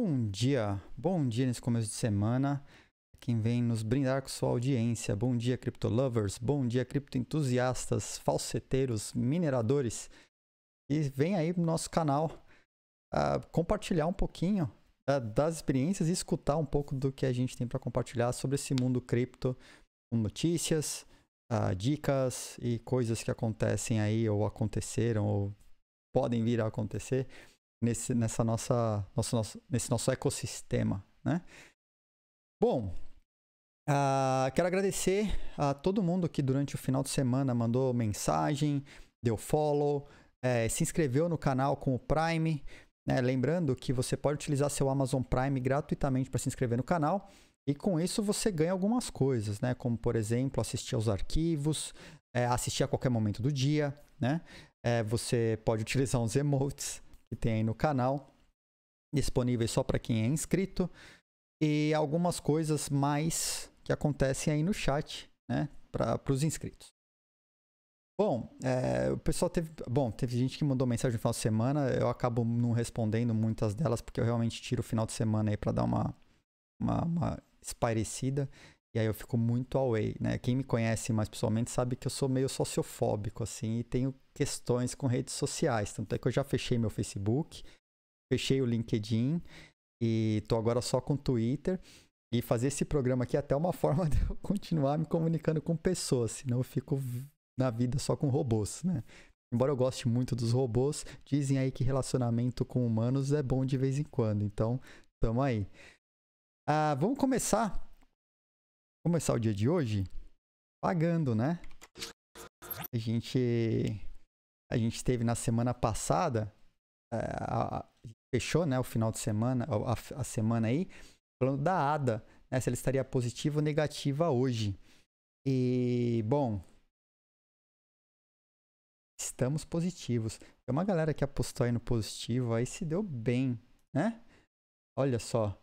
Bom dia, bom dia nesse começo de semana. Quem vem nos brindar com sua audiência. Bom dia, criptolovers. Bom dia, criptoentusiastas, falseteiros, mineradores. E vem aí no nosso canal uh, compartilhar um pouquinho uh, das experiências e escutar um pouco do que a gente tem para compartilhar sobre esse mundo cripto, com notícias, uh, dicas e coisas que acontecem aí, ou aconteceram, ou podem vir a acontecer nesse, nessa nossa, nosso, nosso, nesse nosso ecossistema. Né? Bom, uh, quero agradecer a todo mundo que durante o final de semana mandou mensagem, deu follow, é, se inscreveu no canal com o Prime. Né? Lembrando que você pode utilizar seu Amazon Prime gratuitamente para se inscrever no canal. E com isso você ganha algumas coisas, né? Como, por exemplo, assistir aos arquivos, é, assistir a qualquer momento do dia, né? É, você pode utilizar uns emotes, que tem aí no canal, disponíveis só para quem é inscrito, e algumas coisas mais que acontecem aí no chat, né, para os inscritos. Bom, é, o pessoal teve. Bom, teve gente que mandou mensagem no final de semana. Eu acabo não respondendo muitas delas, porque eu realmente tiro o final de semana aí para dar uma, uma, uma esparecida. E aí eu fico muito away, né? Quem me conhece mais pessoalmente sabe que eu sou meio sociofóbico, assim, e tenho questões com redes sociais. Tanto é que eu já fechei meu Facebook, fechei o LinkedIn e tô agora só com o Twitter. E fazer esse programa aqui é até uma forma de eu continuar me comunicando com pessoas, senão eu fico na vida só com robôs, né? Embora eu goste muito dos robôs, dizem aí que relacionamento com humanos é bom de vez em quando. Então, tamo aí. Ah, vamos começar começar o dia de hoje pagando, né? A gente a gente teve na semana passada eh, a, a, fechou, né, o final de semana, a, a semana aí falando da ADA, né, se ela estaria positiva ou negativa hoje. E bom, estamos positivos. Tem uma galera que apostou aí no positivo, aí se deu bem, né? Olha só,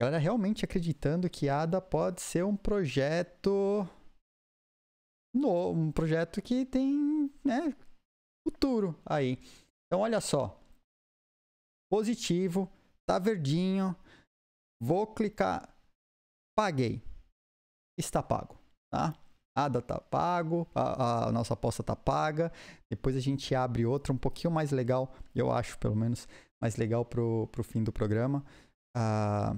galera realmente acreditando que ADA pode ser um projeto novo, um projeto que tem né, futuro aí. Então olha só, positivo, tá verdinho, vou clicar, paguei, está pago, tá? ADA tá pago, a, a nossa aposta tá paga. Depois a gente abre outra um pouquinho mais legal, eu acho pelo menos mais legal pro, pro fim do programa. Ah,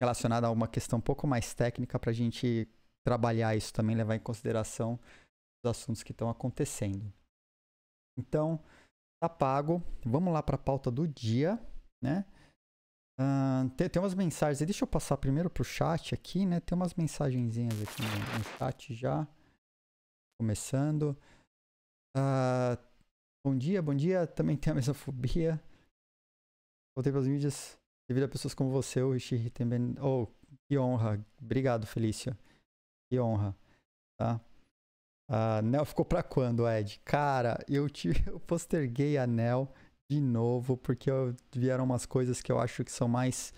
relacionada a uma questão um pouco mais técnica para a gente trabalhar isso também, levar em consideração os assuntos que estão acontecendo. Então, tá pago. Vamos lá para a pauta do dia, né? Uh, tem, tem umas mensagens. Deixa eu passar primeiro pro chat aqui, né? Tem umas mensagenzinhas aqui no, no chat já. Começando. Uh, bom dia, bom dia. Também tem a mesofobia. Voltei para as mídias devido a pessoas como você, o Ishii também. Oh, que honra. Obrigado, Felícia. Que honra. Tá? A Nel ficou pra quando, Ed? Cara, eu, te, eu posterguei a Nel de novo, porque vieram umas coisas que eu acho que são mais,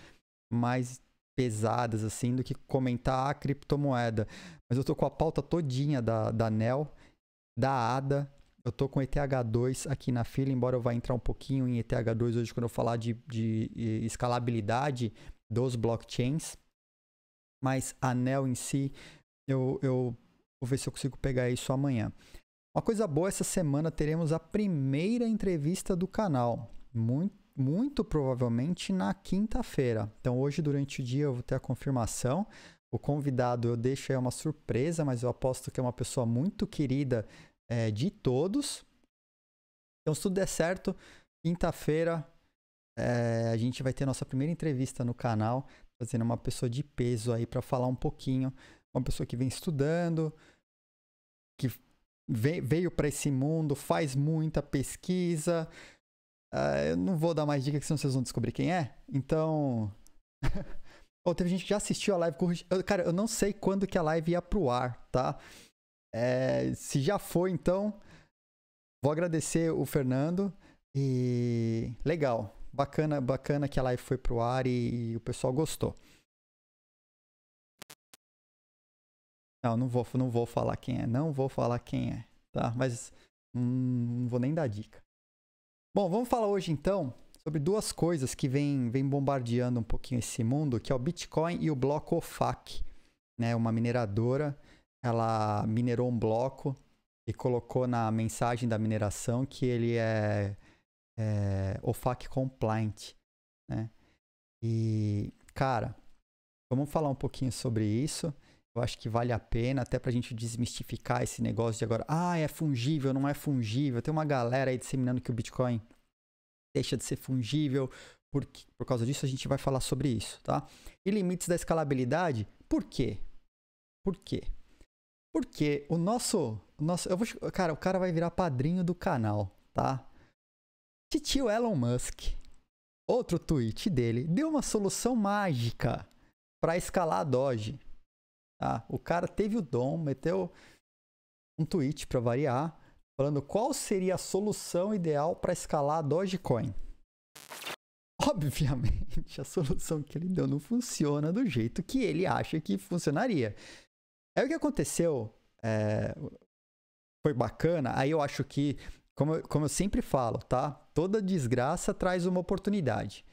mais pesadas, assim, do que comentar a criptomoeda. Mas eu tô com a pauta todinha da, da Nel, da ADA, eu tô com ETH2 aqui na fila, embora eu vá entrar um pouquinho em ETH2 hoje quando eu falar de, de escalabilidade dos blockchains. Mas anel em si, eu, eu vou ver se eu consigo pegar isso amanhã. Uma coisa boa, essa semana teremos a primeira entrevista do canal. Muito, muito provavelmente na quinta-feira. Então, hoje, durante o dia, eu vou ter a confirmação. O convidado eu deixo aí uma surpresa, mas eu aposto que é uma pessoa muito querida é, de todos. Então, se tudo der certo, quinta-feira é, a gente vai ter nossa primeira entrevista no canal, fazendo uma pessoa de peso aí para falar um pouquinho. Uma pessoa que vem estudando, que veio para esse mundo, faz muita pesquisa. É, eu não vou dar mais dicas, senão vocês vão descobrir quem é. Então. oh, teve gente que já assistiu a live. Cara, eu não sei quando que a live ia pro ar, tá? É, se já foi, então, vou agradecer o Fernando. E legal, bacana, bacana que a live foi pro ar e, e o pessoal gostou. Não, não vou, não vou falar quem é, não vou falar quem é, tá? Mas hum, não vou nem dar dica. Bom, vamos falar hoje então sobre duas coisas que vem, vem bombardeando um pouquinho esse mundo, que é o Bitcoin e o bloco OFAC, né? Uma mineradora ela minerou um bloco e colocou na mensagem da mineração que ele é, é OFAC compliant, né? E, cara, vamos falar um pouquinho sobre isso. Eu acho que vale a pena, até pra gente desmistificar esse negócio de agora, ah, é fungível, não é fungível. Tem uma galera aí disseminando que o Bitcoin deixa de ser fungível. Por, por causa disso, a gente vai falar sobre isso, tá? E limites da escalabilidade, por quê? Por quê? Porque o nosso. O nosso eu vou, cara, o cara vai virar padrinho do canal, tá? Titio Elon Musk, outro tweet dele, deu uma solução mágica para escalar a Doge. Tá? O cara teve o dom, meteu um tweet para variar, falando qual seria a solução ideal para escalar a Dogecoin. Obviamente, a solução que ele deu não funciona do jeito que ele acha que funcionaria. Aí o que aconteceu é, foi bacana. Aí eu acho que, como, eu, como eu sempre falo, tá? Toda desgraça traz uma oportunidade.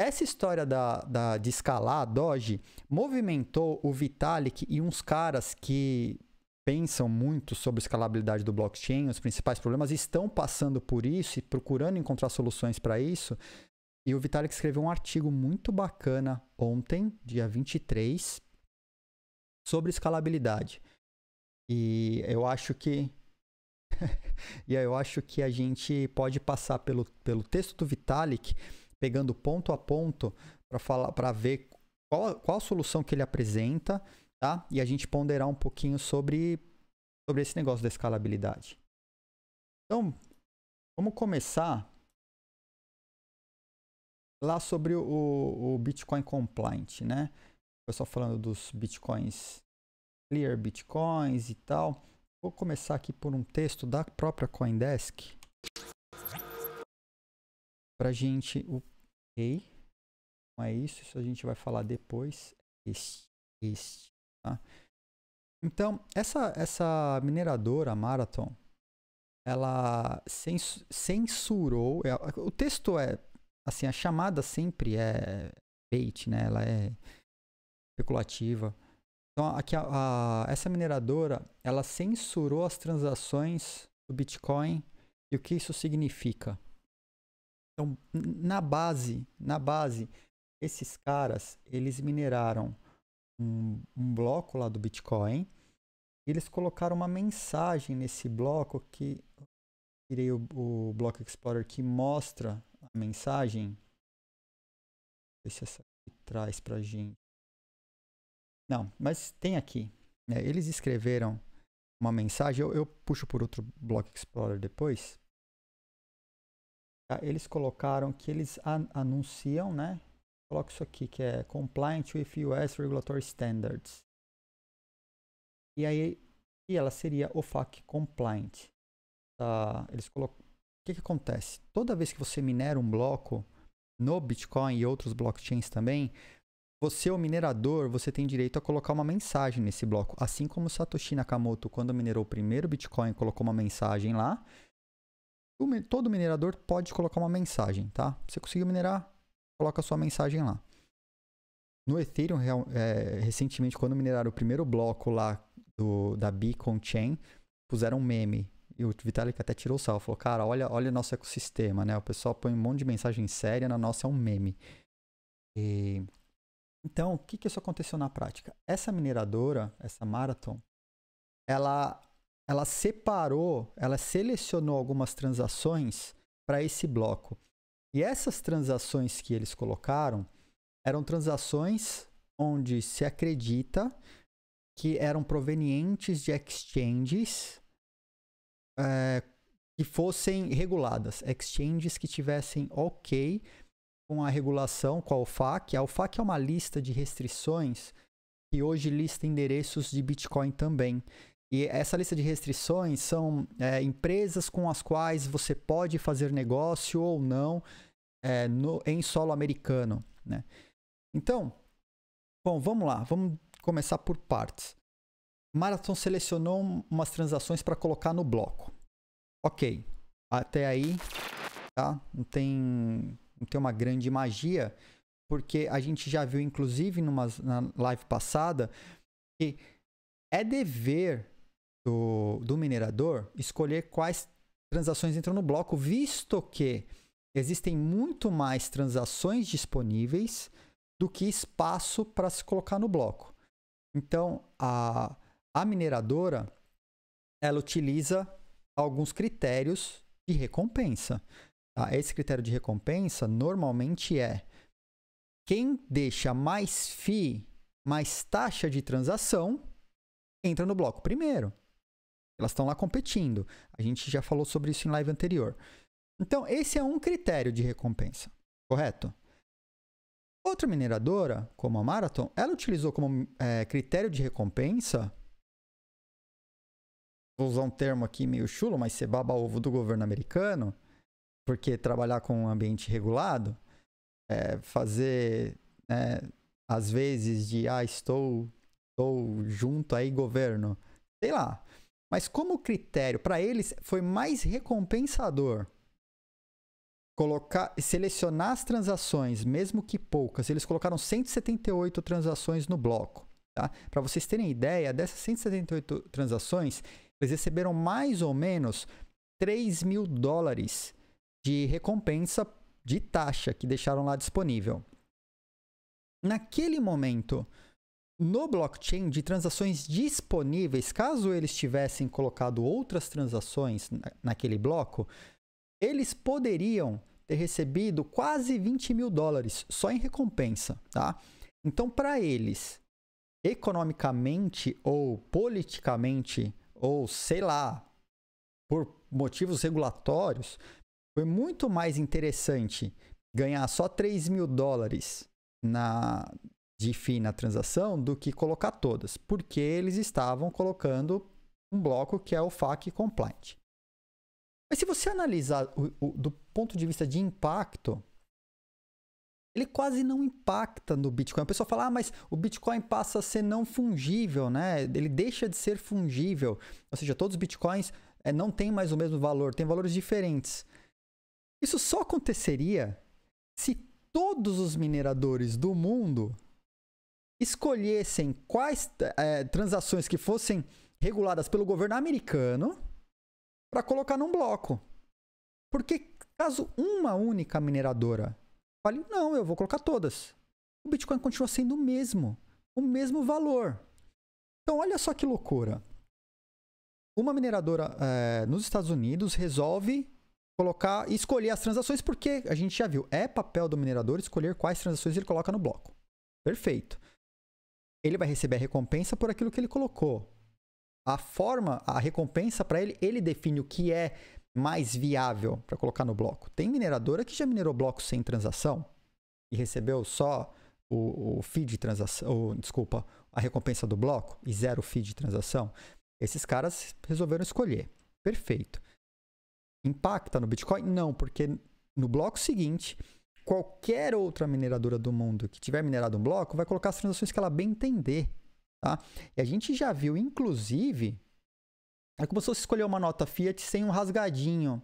Essa história da, da, de escalar a Doge movimentou o Vitalik e uns caras que pensam muito sobre escalabilidade do blockchain, os principais problemas, estão passando por isso e procurando encontrar soluções para isso. E o Vitalik escreveu um artigo muito bacana ontem, dia 23, sobre escalabilidade. E eu acho que e eu acho que a gente pode passar pelo, pelo texto do Vitalik, pegando ponto a ponto para falar para ver qual, qual a solução que ele apresenta, tá? E a gente ponderar um pouquinho sobre sobre esse negócio da escalabilidade. Então, vamos começar lá sobre o, o Bitcoin Compliant, né? o pessoal falando dos bitcoins, clear bitcoins e tal. Vou começar aqui por um texto da própria CoinDesk para gente o não é isso, isso a gente vai falar depois. É este, este, tá? Então essa essa mineradora Marathon, ela censurou. É, o texto é assim, a chamada sempre é bait, né? Ela é especulativa. Então, aqui a, a, essa mineradora ela censurou as transações do Bitcoin e o que isso significa. Então, na base, na base, esses caras eles mineraram um, um bloco lá do Bitcoin e eles colocaram uma mensagem nesse bloco que tirei o, o Block Explorer que mostra a mensagem. Deixa essa aqui traz pra gente. Não, mas tem aqui. Né, eles escreveram uma mensagem, eu, eu puxo por outro Block Explorer depois. Ah, eles colocaram que eles an anunciam, né? Coloca isso aqui, que é Compliant with US Regulatory Standards. E aí, e ela seria OFAC Compliant. Tá, eles colocam... O que, que acontece? Toda vez que você minera um bloco no Bitcoin e outros blockchains também, você é o minerador, você tem direito a colocar uma mensagem nesse bloco. Assim como Satoshi Nakamoto, quando minerou o primeiro Bitcoin, colocou uma mensagem lá. Todo minerador pode colocar uma mensagem, tá? Você conseguiu minerar, coloca a sua mensagem lá. No Ethereum, é, recentemente, quando mineraram o primeiro bloco lá do, da Beacon Chain, puseram um meme. E o Vitalik até tirou o sal, falou, cara, olha, olha nosso ecossistema, né? O pessoal põe um monte de mensagem séria, na nossa é um meme. E então, o que, que isso aconteceu na prática? Essa mineradora, essa Marathon, ela, ela separou, ela selecionou algumas transações para esse bloco. E essas transações que eles colocaram eram transações onde se acredita que eram provenientes de exchanges é, que fossem reguladas, exchanges que tivessem ok com a regulação, com a OFAC. A OFAC é uma lista de restrições que hoje lista endereços de Bitcoin também. E essa lista de restrições são é, empresas com as quais você pode fazer negócio ou não é, no, em solo americano. Né? Então, bom, vamos lá, vamos começar por partes. Marathon selecionou umas transações para colocar no bloco. Ok, até aí tá? não tem tem uma grande magia, porque a gente já viu, inclusive, numa, na live passada, que é dever do, do minerador escolher quais transações entram no bloco, visto que existem muito mais transações disponíveis do que espaço para se colocar no bloco. Então, a, a mineradora ela utiliza alguns critérios de recompensa. Ah, esse critério de recompensa normalmente é quem deixa mais FII, mais taxa de transação, entra no bloco primeiro. Elas estão lá competindo. A gente já falou sobre isso em live anterior. Então, esse é um critério de recompensa, correto? Outra mineradora, como a Marathon, ela utilizou como é, critério de recompensa. Vou usar um termo aqui meio chulo, mas se baba ovo do governo americano. Porque trabalhar com um ambiente regulado, é, fazer, né, às vezes, de ah, estou, estou junto aí, governo, sei lá. Mas como critério, para eles foi mais recompensador colocar, selecionar as transações, mesmo que poucas. Eles colocaram 178 transações no bloco. Tá? Para vocês terem ideia, dessas 178 transações, eles receberam mais ou menos 3 mil dólares de recompensa de taxa que deixaram lá disponível. Naquele momento, no blockchain de transações disponíveis, caso eles tivessem colocado outras transações naquele bloco, eles poderiam ter recebido quase 20 mil dólares só em recompensa, tá? Então, para eles, economicamente ou politicamente, ou sei lá, por motivos regulatórios, foi muito mais interessante ganhar só 3 mil dólares na, de FII na transação do que colocar todas, porque eles estavam colocando um bloco que é o FAC compliant. Mas se você analisar o, o, do ponto de vista de impacto, ele quase não impacta no Bitcoin. A pessoa fala, ah, mas o Bitcoin passa a ser não fungível, né? Ele deixa de ser fungível. Ou seja, todos os Bitcoins é, não têm mais o mesmo valor, tem valores diferentes. Isso só aconteceria se todos os mineradores do mundo escolhessem quais é, transações que fossem reguladas pelo governo americano para colocar num bloco. Porque caso uma única mineradora fale, não, eu vou colocar todas, o Bitcoin continua sendo o mesmo, o mesmo valor. Então, olha só que loucura. Uma mineradora é, nos Estados Unidos resolve colocar e escolher as transações, porque a gente já viu, é papel do minerador escolher quais transações ele coloca no bloco. Perfeito. Ele vai receber a recompensa por aquilo que ele colocou. A forma, a recompensa para ele, ele define o que é mais viável para colocar no bloco. Tem mineradora que já minerou bloco sem transação e recebeu só o, o de transação, ou, desculpa, a recompensa do bloco e zero feed de transação. Esses caras resolveram escolher. Perfeito impacta no Bitcoin? Não, porque no bloco seguinte, qualquer outra mineradora do mundo que tiver minerado um bloco vai colocar as transações que ela bem entender. Tá? E a gente já viu, inclusive, é como se você escolher uma nota Fiat sem um rasgadinho.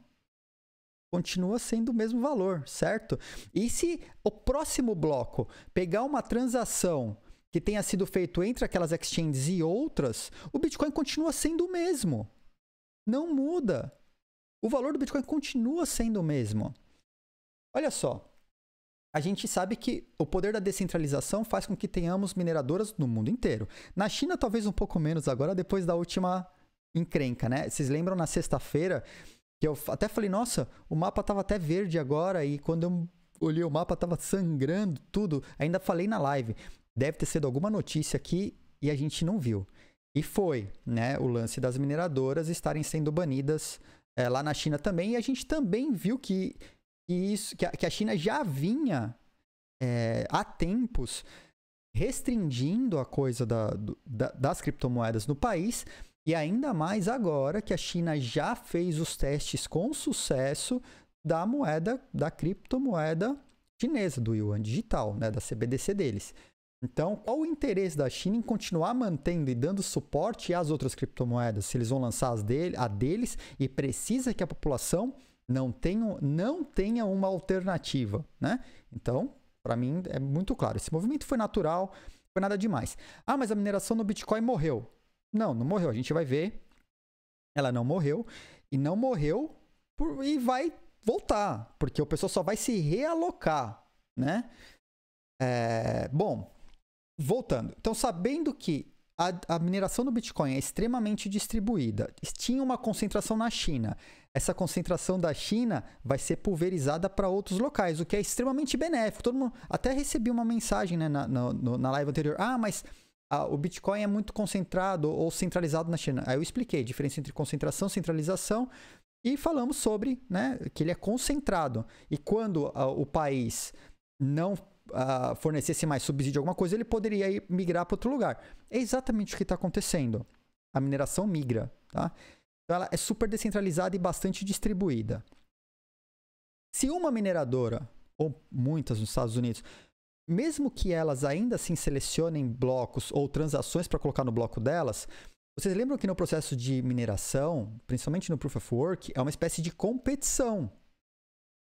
Continua sendo o mesmo valor, certo? E se o próximo bloco pegar uma transação que tenha sido feito entre aquelas exchanges e outras, o Bitcoin continua sendo o mesmo. Não muda o valor do Bitcoin continua sendo o mesmo. Olha só, a gente sabe que o poder da descentralização faz com que tenhamos mineradoras no mundo inteiro. Na China, talvez um pouco menos agora, depois da última encrenca, né? Vocês lembram na sexta-feira que eu até falei, nossa, o mapa estava até verde agora e quando eu olhei o mapa estava sangrando tudo. Ainda falei na live, deve ter sido alguma notícia aqui e a gente não viu. E foi, né, o lance das mineradoras estarem sendo banidas é, lá na China também, e a gente também viu que, que isso, que, a, que a China já vinha é, há tempos restringindo a coisa da, do, da, das criptomoedas no país, e ainda mais agora que a China já fez os testes com sucesso da moeda, da criptomoeda chinesa, do yuan digital, né, da CBDC deles. Então, qual o interesse da China em continuar mantendo e dando suporte às outras criptomoedas, se eles vão lançar as dele, a deles e precisa que a população não tenha, não tenha uma alternativa, né? Então, para mim é muito claro, esse movimento foi natural, foi nada demais. Ah, mas a mineração no Bitcoin morreu. Não, não morreu, a gente vai ver. Ela não morreu e não morreu por, e vai voltar, porque o pessoal só vai se realocar, né? É, bom, voltando. Então, sabendo que a, a, mineração do Bitcoin é extremamente distribuída, tinha uma concentração na China. Essa concentração da China vai ser pulverizada para outros locais, o que é extremamente benéfico. Todo mundo até recebi uma mensagem né, na, na, na live anterior. Ah, mas ah, o Bitcoin é muito concentrado ou centralizado na China. Aí eu expliquei a diferença entre concentração, centralização e falamos sobre né, que ele é concentrado. E quando ah, o país não uh, fornecesse mais subsídio, alguma coisa, ele poderia ir migrar para outro lugar. É exatamente o que está acontecendo. A mineração migra, tá? Então ela é super descentralizada e bastante distribuída. Se uma mineradora, ou muitas nos Estados Unidos, mesmo que elas ainda assim selecionem blocos ou transações para colocar no bloco delas, vocês lembram que no processo de mineração, principalmente no Proof of Work, é uma espécie de competição.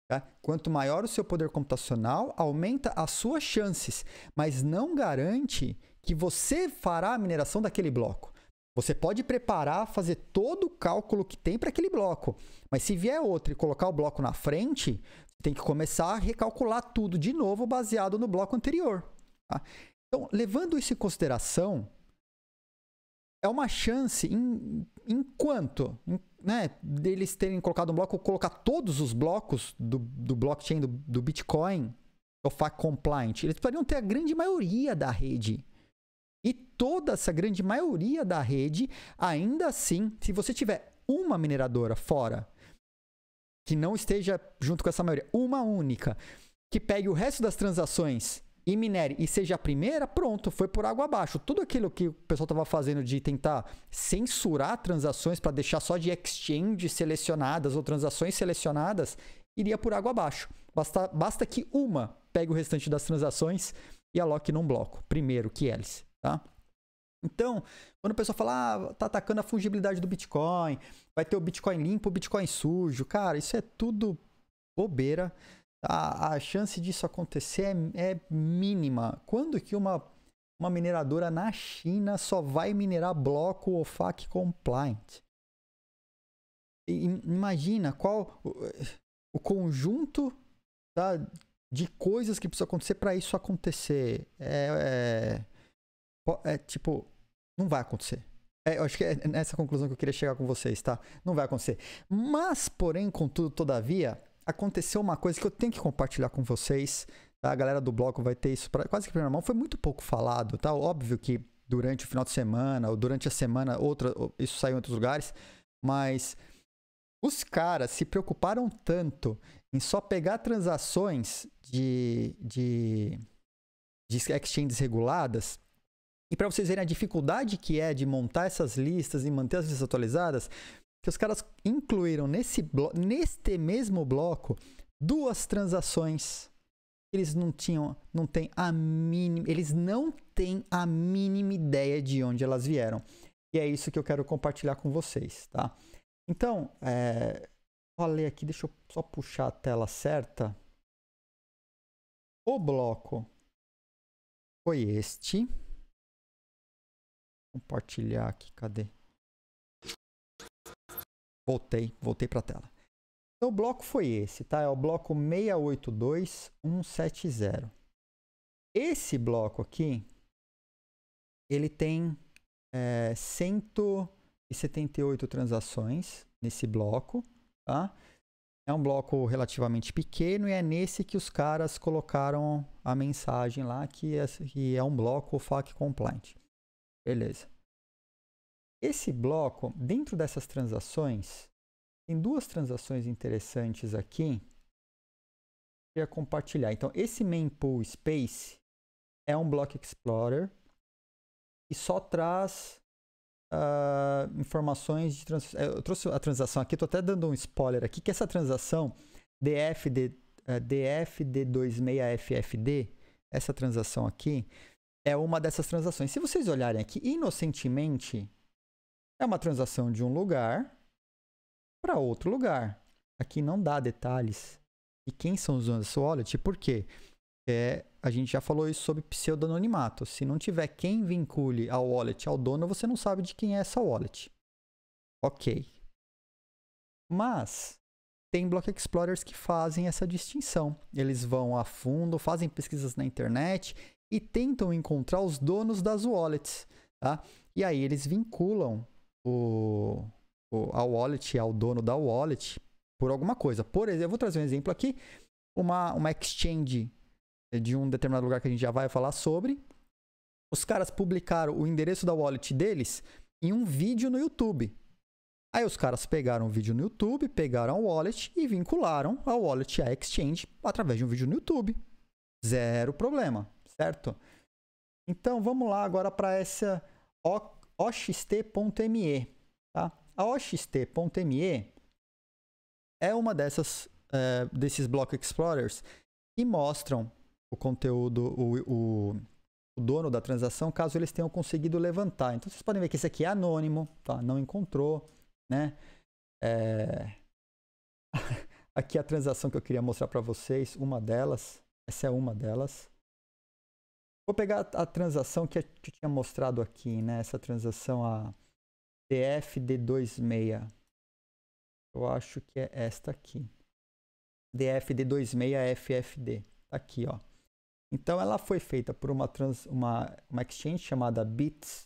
Tá? Quanto maior o seu poder computacional, aumenta as suas chances, mas não garante que você fará a mineração daquele bloco. Você pode preparar, fazer todo o cálculo que tem para aquele bloco, mas se vier outro e colocar o bloco na frente, tem que começar a recalcular tudo de novo baseado no bloco anterior. Tá? Então, levando isso em consideração, é uma chance em, em quanto? Em né, deles terem colocado um bloco, colocar todos os blocos do, do blockchain do, do Bitcoin OFAC compliant. Eles poderiam ter a grande maioria da rede. E toda essa grande maioria da rede, ainda assim, se você tiver uma mineradora fora, que não esteja junto com essa maioria, uma única, que pegue o resto das transações e minere e seja a primeira, pronto, foi por água abaixo. Tudo aquilo que o pessoal estava fazendo de tentar censurar transações para deixar só de exchange selecionadas ou transações selecionadas, iria por água abaixo. Basta, basta que uma pegue o restante das transações e aloque num bloco, primeiro que eles, tá? Então, quando o pessoal fala, ah, tá atacando a fungibilidade do Bitcoin, vai ter o Bitcoin limpo, o Bitcoin sujo, cara, isso é tudo bobeira a, a chance disso acontecer é, é mínima. Quando que uma, uma mineradora na China só vai minerar bloco OFAC compliant? E, imagina qual o, o conjunto tá, de coisas que precisa acontecer para isso acontecer. É, é, é, é, tipo, não vai acontecer. É, eu acho que é nessa conclusão que eu queria chegar com vocês, tá? Não vai acontecer. Mas, porém, contudo, todavia, aconteceu uma coisa que eu tenho que compartilhar com vocês. Tá? A galera do bloco vai ter isso pra, quase que primeira mão. Foi muito pouco falado, tá? Óbvio que durante o final de semana ou durante a semana, outra, isso saiu em outros lugares, mas os caras se preocuparam tanto em só pegar transações de, de, de exchanges reguladas. E para vocês verem a dificuldade que é de montar essas listas e manter as listas atualizadas, que os caras incluíram nesse neste mesmo bloco duas transações. Eles não tinham, não tem a mínima, eles não têm a mínima ideia de onde elas vieram. E é isso que eu quero compartilhar com vocês, tá? Então, é, aqui, deixa eu só puxar a tela certa. O bloco foi este. Compartilhar aqui, cadê? Voltei, voltei para a tela. Então, o bloco foi esse, tá? É o bloco 682170. Esse bloco aqui, ele tem é, 178 transações nesse bloco, tá? É um bloco relativamente pequeno e é nesse que os caras colocaram a mensagem lá que é, que é um bloco FAC compliant. Beleza. Esse bloco, dentro dessas transações, tem duas transações interessantes aqui que eu compartilhar. Então, esse mempool space é um block explorer e só traz uh, informações de trans eh, Eu trouxe a transação aqui, estou até dando um spoiler aqui, que essa transação DFD, uh, DFD26FFD, essa transação aqui, é uma dessas transações. Se vocês olharem aqui, inocentemente, é uma transação de um lugar para outro lugar. Aqui não dá detalhes. E quem são os donos da wallet? Por quê? É, a gente já falou isso sobre pseudonimato. Se não tiver quem vincule a wallet ao dono, você não sabe de quem é essa wallet. Ok. Mas tem block explorers que fazem essa distinção. Eles vão a fundo, fazem pesquisas na internet e tentam encontrar os donos das wallets, tá? E aí eles vinculam o, o, a wallet, ao dono da wallet, por alguma coisa. Por exemplo, eu vou trazer um exemplo aqui, uma, uma exchange de um determinado lugar que a gente já vai falar sobre. Os caras publicaram o endereço da wallet deles em um vídeo no YouTube. Aí os caras pegaram o vídeo no YouTube, pegaram a wallet e vincularam a wallet à exchange através de um vídeo no YouTube. Zero problema, certo? Então vamos lá agora para essa oxt.me. Tá? A oxt.me é uma dessas é, desses Block Explorers que mostram o conteúdo, o, o, o, dono da transação, caso eles tenham conseguido levantar. Então vocês podem ver que esse aqui é anônimo, tá? não encontrou, né? É... aqui a transação que eu queria mostrar para vocês, uma delas, essa é uma delas. Vou pegar a, transação que eu tinha mostrado aqui, né? Essa transação a DFD26. Eu acho que é esta aqui. DFD26FFD. É tá aqui, ó. Então ela foi feita por uma, trans, uma, uma exchange chamada Bits.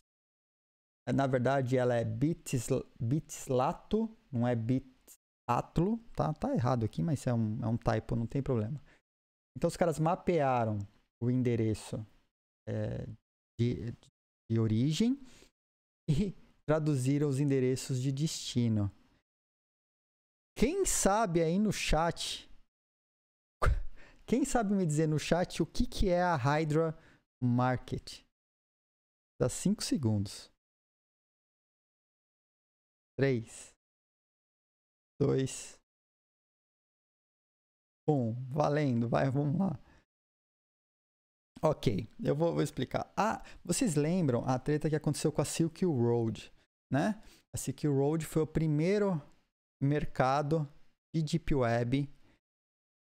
É, na verdade, ela é Bits, Bitslato, não é Bitsatlo. Tá, tá errado aqui, mas é um, é um typo, não tem problema. Então os caras mapearam o endereço é, de, de origem e traduzir os endereços de destino. Quem sabe aí no chat, quem sabe me dizer no chat o que, que é a Hydra Market? Dá 5 segundos. 3, 2, 1. Valendo, vai, vamos lá. Ok, eu vou, vou, explicar. Ah, vocês lembram a treta que aconteceu com a Silk Road, né? A Silk Road foi o primeiro mercado de Deep Web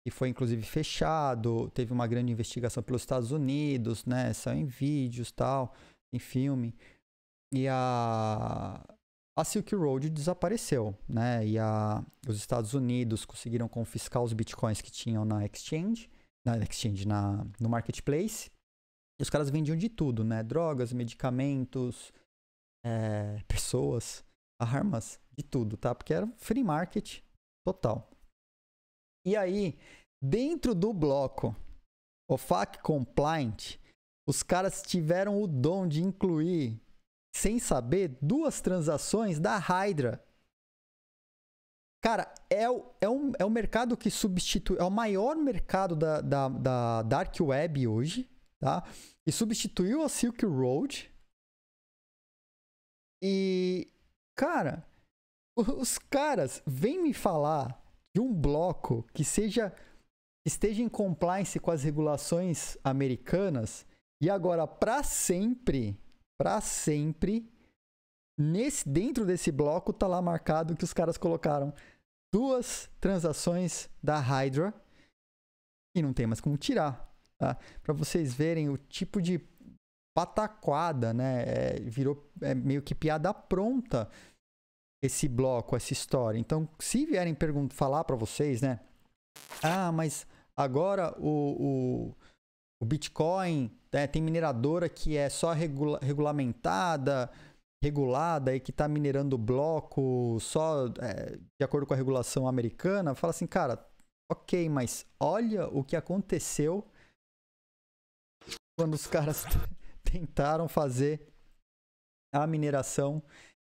e foi inclusive fechado, teve uma grande investigação pelos Estados Unidos, né? Saiu em vídeos, tal, em filme. E a a Silk Road desapareceu, né? E a, os Estados Unidos conseguiram confiscar os bitcoins que tinham na exchange na exchange, na, no marketplace. E os caras vendiam de tudo, né? Drogas, medicamentos, é, pessoas, armas, de tudo, tá? Porque era free market total. E aí, dentro do bloco OFAC Compliant, os caras tiveram o dom de incluir, sem saber, duas transações da Hydra Cara, é, o, é, um, é o mercado que substitui. É o maior mercado da, da, da Dark Web hoje, tá? E substituiu a Silk Road. E, cara, os caras vêm me falar de um bloco que seja esteja em compliance com as regulações americanas e agora para sempre, para sempre nesse dentro desse bloco tá lá marcado que os caras colocaram duas transações da Hydra e não tem mais como tirar. Tá? Para vocês verem o tipo de pataquada, né? É, virou é, meio que piada pronta esse bloco, essa história. Então, se vierem falar para vocês, né? Ah, mas agora o, o, o Bitcoin né, tem mineradora que é só regula regulamentada, regulada e que está minerando bloco só é, de acordo com a regulação americana, fala assim, cara, ok, mas olha o que aconteceu quando os caras tentaram fazer a mineração.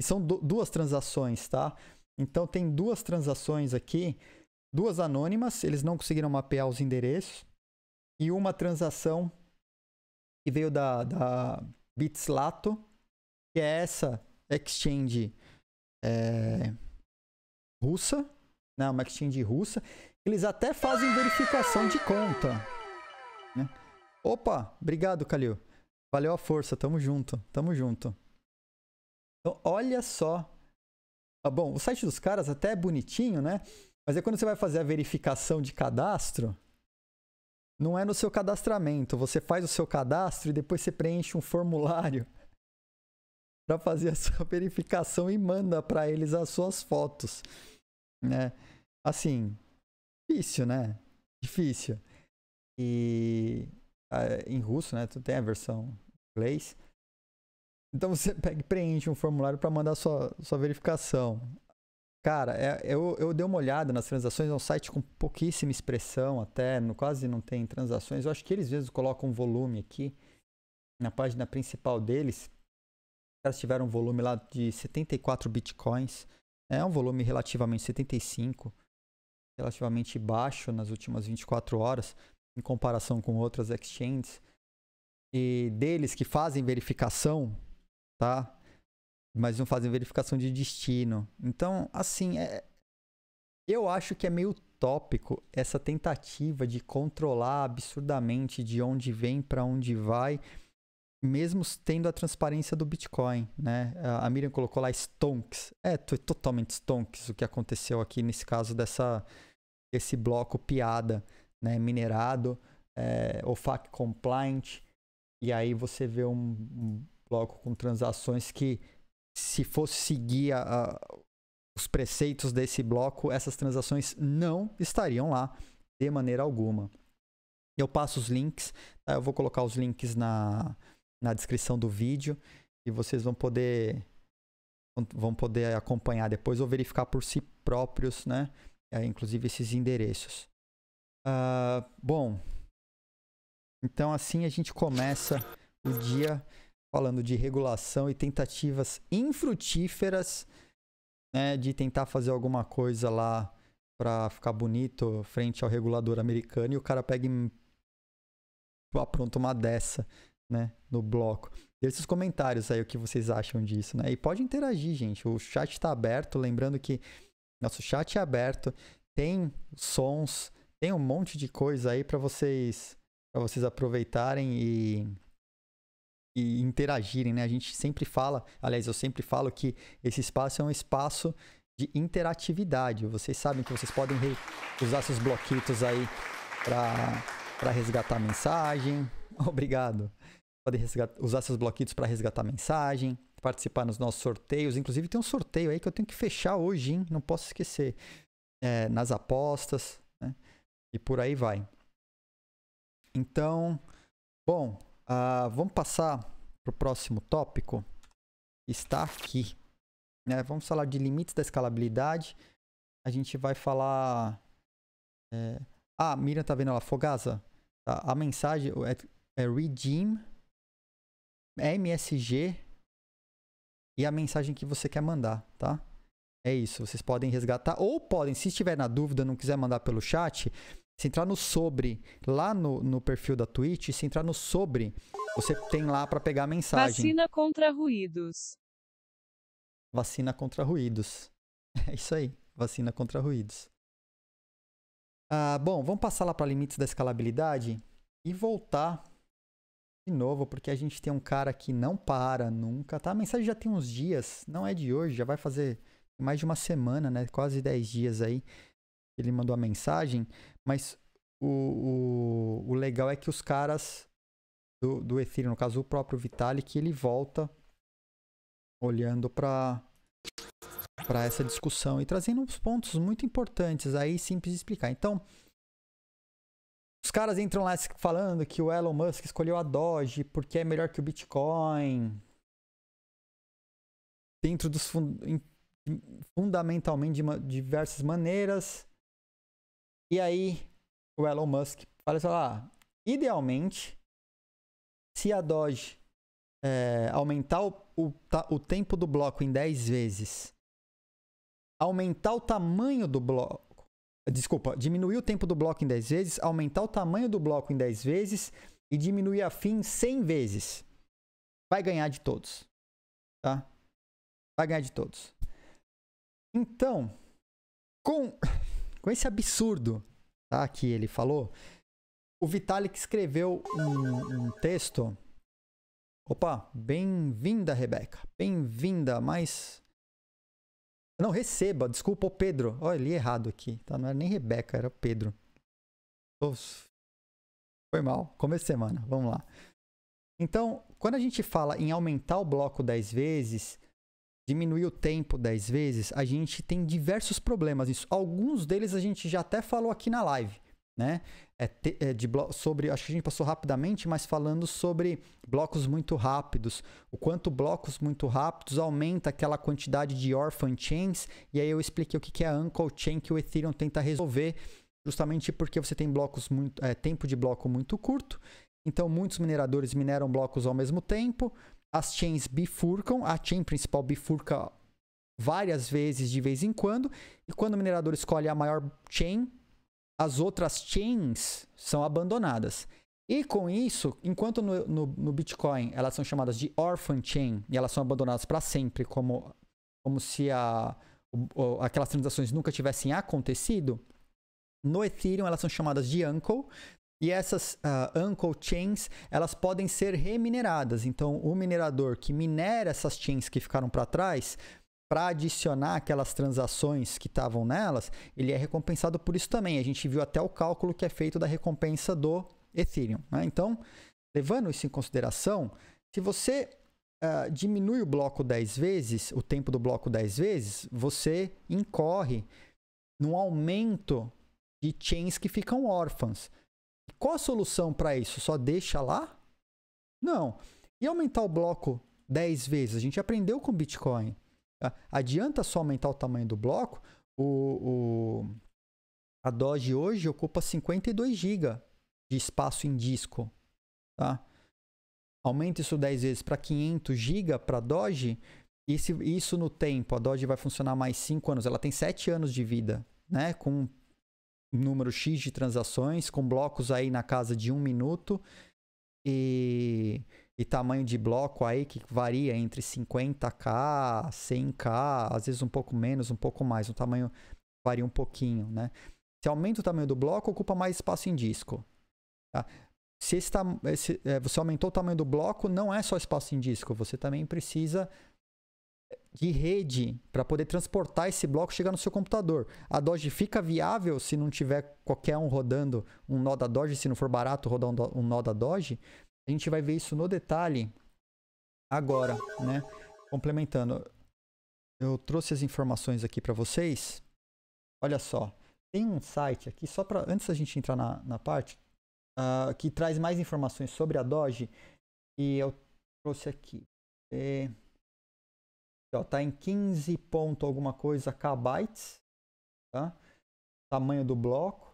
E são duas transações, tá? Então tem duas transações aqui, duas anônimas, eles não conseguiram mapear os endereços, e uma transação que veio da, da Bitslato, que é essa exchange é, russa, né, uma exchange russa, eles até fazem verificação de conta. Né? Opa, obrigado, Calil. Valeu a força, tamo junto, tamo junto. Então, olha só. Ah, bom, o site dos caras até é bonitinho, né? Mas é quando você vai fazer a verificação de cadastro, não é no seu cadastramento. Você faz o seu cadastro e depois você preenche um formulário para fazer a sua verificação e manda para eles as suas fotos, né? Assim, difícil, né? Difícil. E em russo, né? Tu tem a versão em inglês. Então você pega e preenche um formulário para mandar sua, sua verificação. Cara, é, eu, eu dei uma olhada nas transações, é um site com pouquíssima expressão até, no, quase não tem transações. Eu acho que eles vezes colocam um volume aqui na página principal deles caras tiveram um volume lá de 74 bitcoins. É um volume relativamente 75, relativamente baixo nas últimas 24 horas, em comparação com outras exchanges. E deles que fazem verificação, tá? Mas não fazem verificação de destino. Então, assim, é... eu acho que é meio tópico essa tentativa de controlar absurdamente de onde vem para onde vai mesmo tendo a transparência do Bitcoin, né? A Miriam colocou lá stonks. É, totalmente stonks o que aconteceu aqui nesse caso dessa esse bloco piada, né? Minerado, é, OFAC compliant. E aí você vê um, um, bloco com transações que, se fosse seguir a, a, os preceitos desse bloco, essas transações não estariam lá de maneira alguma. Eu passo os links, tá? eu vou colocar os links na, na descrição do vídeo e vocês vão poder vão poder acompanhar depois ou verificar por si próprios, né? É, inclusive esses endereços. Uh, bom, então assim a gente começa o dia falando de regulação e tentativas infrutíferas né, de tentar fazer alguma coisa lá para ficar bonito frente ao regulador americano e o cara pega e apronta uma dessa né, no bloco. Deixe os comentários aí o que vocês acham disso, né? E pode interagir, gente. O chat está aberto, lembrando que nosso chat é aberto, tem sons, tem um monte de coisa aí para vocês para vocês aproveitarem e e interagirem, né? A gente sempre fala, aliás, eu sempre falo que esse espaço é um espaço de interatividade. Vocês sabem que vocês podem usar seus bloquitos aí para resgatar mensagem. Obrigado podem usar seus bloquitos para resgatar mensagem, participar nos nossos sorteios. Inclusive tem um sorteio aí que eu tenho que fechar hoje, hein? Não posso esquecer. É, nas apostas, né? E por aí vai. Então, bom, uh, vamos passar para o próximo tópico. Está aqui. Né? Vamos falar de limites da escalabilidade. A gente vai falar. É... Ah, Miriam tá vendo lá, Fogasa. A, tá, a mensagem é, é redeem é MSG e a mensagem que você quer mandar, tá? É isso, vocês podem resgatar ou podem, se estiver na dúvida, não quiser mandar pelo chat, se entrar no sobre, lá no, no perfil da Twitch, se entrar no sobre, você tem lá para pegar a mensagem. Vacina contra ruídos. Vacina contra ruídos. É isso aí, vacina contra ruídos. Ah, bom, vamos passar lá para limites da escalabilidade e voltar de novo, porque a gente tem um cara que não para nunca, tá? A mensagem já tem uns dias, não é de hoje, já vai fazer mais de uma semana, né? Quase 10 dias aí que ele mandou a mensagem, mas o, o, o legal é que os caras do, do Ethereum, no caso o próprio Vitalik, ele volta olhando para para essa discussão e trazendo uns pontos muito importantes aí simples de explicar. Então, os caras entram lá falando que o Elon Musk escolheu a Doge porque é melhor que o Bitcoin. Dentro dos fund fundamentalmente de diversas maneiras. E aí o Elon Musk fala assim, ah, idealmente, se a Doge é, aumentar o, o, o tempo do bloco em 10 vezes, aumentar o tamanho do bloco, Desculpa, diminuir o tempo do bloco em 10 vezes, aumentar o tamanho do bloco em 10 vezes e diminuir a fim 100 vezes. Vai ganhar de todos. Tá? Vai ganhar de todos. Então, com, com esse absurdo tá, que ele falou, o Vitalik escreveu um, um texto. Opa, bem-vinda, Rebeca. Bem-vinda, mais não, receba. Desculpa, o Pedro. Olha, li errado aqui. Tá? Não era nem Rebeca, era Pedro. foi mal. Começo de semana. Vamos lá. Então, quando a gente fala em aumentar o bloco 10 vezes, diminuir o tempo 10 vezes, a gente tem diversos problemas nisso. Alguns deles a gente já até falou aqui na live né? É te, é de sobre, acho que a gente passou rapidamente, mas falando sobre blocos muito rápidos, o quanto blocos muito rápidos aumenta aquela quantidade de orphan chains, e aí eu expliquei o que é a uncle chain que o Ethereum tenta resolver, justamente porque você tem blocos muito, é, tempo de bloco muito curto, então muitos mineradores mineram blocos ao mesmo tempo, as chains bifurcam, a chain principal bifurca várias vezes de vez em quando, e quando o minerador escolhe a maior chain, as outras chains são abandonadas. E com isso, enquanto no, no, no, Bitcoin elas são chamadas de orphan chain e elas são abandonadas para sempre, como, como se a, o, aquelas transações nunca tivessem acontecido, no Ethereum elas são chamadas de uncle e essas uh, uncle chains elas podem ser remineradas. Então, o minerador que minera essas chains que ficaram para trás para adicionar aquelas transações que estavam nelas, ele é recompensado por isso também. A gente viu até o cálculo que é feito da recompensa do Ethereum. Né? Então, levando isso em consideração, se você uh, diminui o bloco 10 vezes, o tempo do bloco 10 vezes, você incorre num aumento de chains que ficam órfãs. Qual a solução para isso? Só deixa lá? Não. E aumentar o bloco 10 vezes? A gente aprendeu com Bitcoin. Tá? Adianta só aumentar o tamanho do bloco. O, o, a Doge hoje ocupa 52 GB de espaço em disco. Tá? Aumenta isso 10 vezes para 500 GB para Doge. Esse, isso no tempo, a Doge vai funcionar mais 5 anos. Ela tem 7 anos de vida, né? Com um número X de transações, com blocos aí na casa de um minuto. E e tamanho de bloco aí que varia entre 50k, 100k, às vezes um pouco menos, um pouco mais, o tamanho varia um pouquinho, né? Se aumenta o tamanho do bloco, ocupa mais espaço em disco. Tá? Se esse, esse, é, você aumentou o tamanho do bloco, não é só espaço em disco, você também precisa de rede para poder transportar esse bloco e chegar no seu computador. A Doge fica viável se não tiver qualquer um rodando um nó da Doge, se não for barato rodar um, um nó da Doge? A gente vai ver isso no detalhe agora, né? Complementando, eu trouxe as informações aqui para vocês. Olha só, tem um site aqui, só para antes a gente entrar na, na parte, uh, que traz mais informações sobre a Doge. E eu trouxe aqui. É, ó, tá em 15 ponto alguma coisa kbytes. Tá? Tamanho do bloco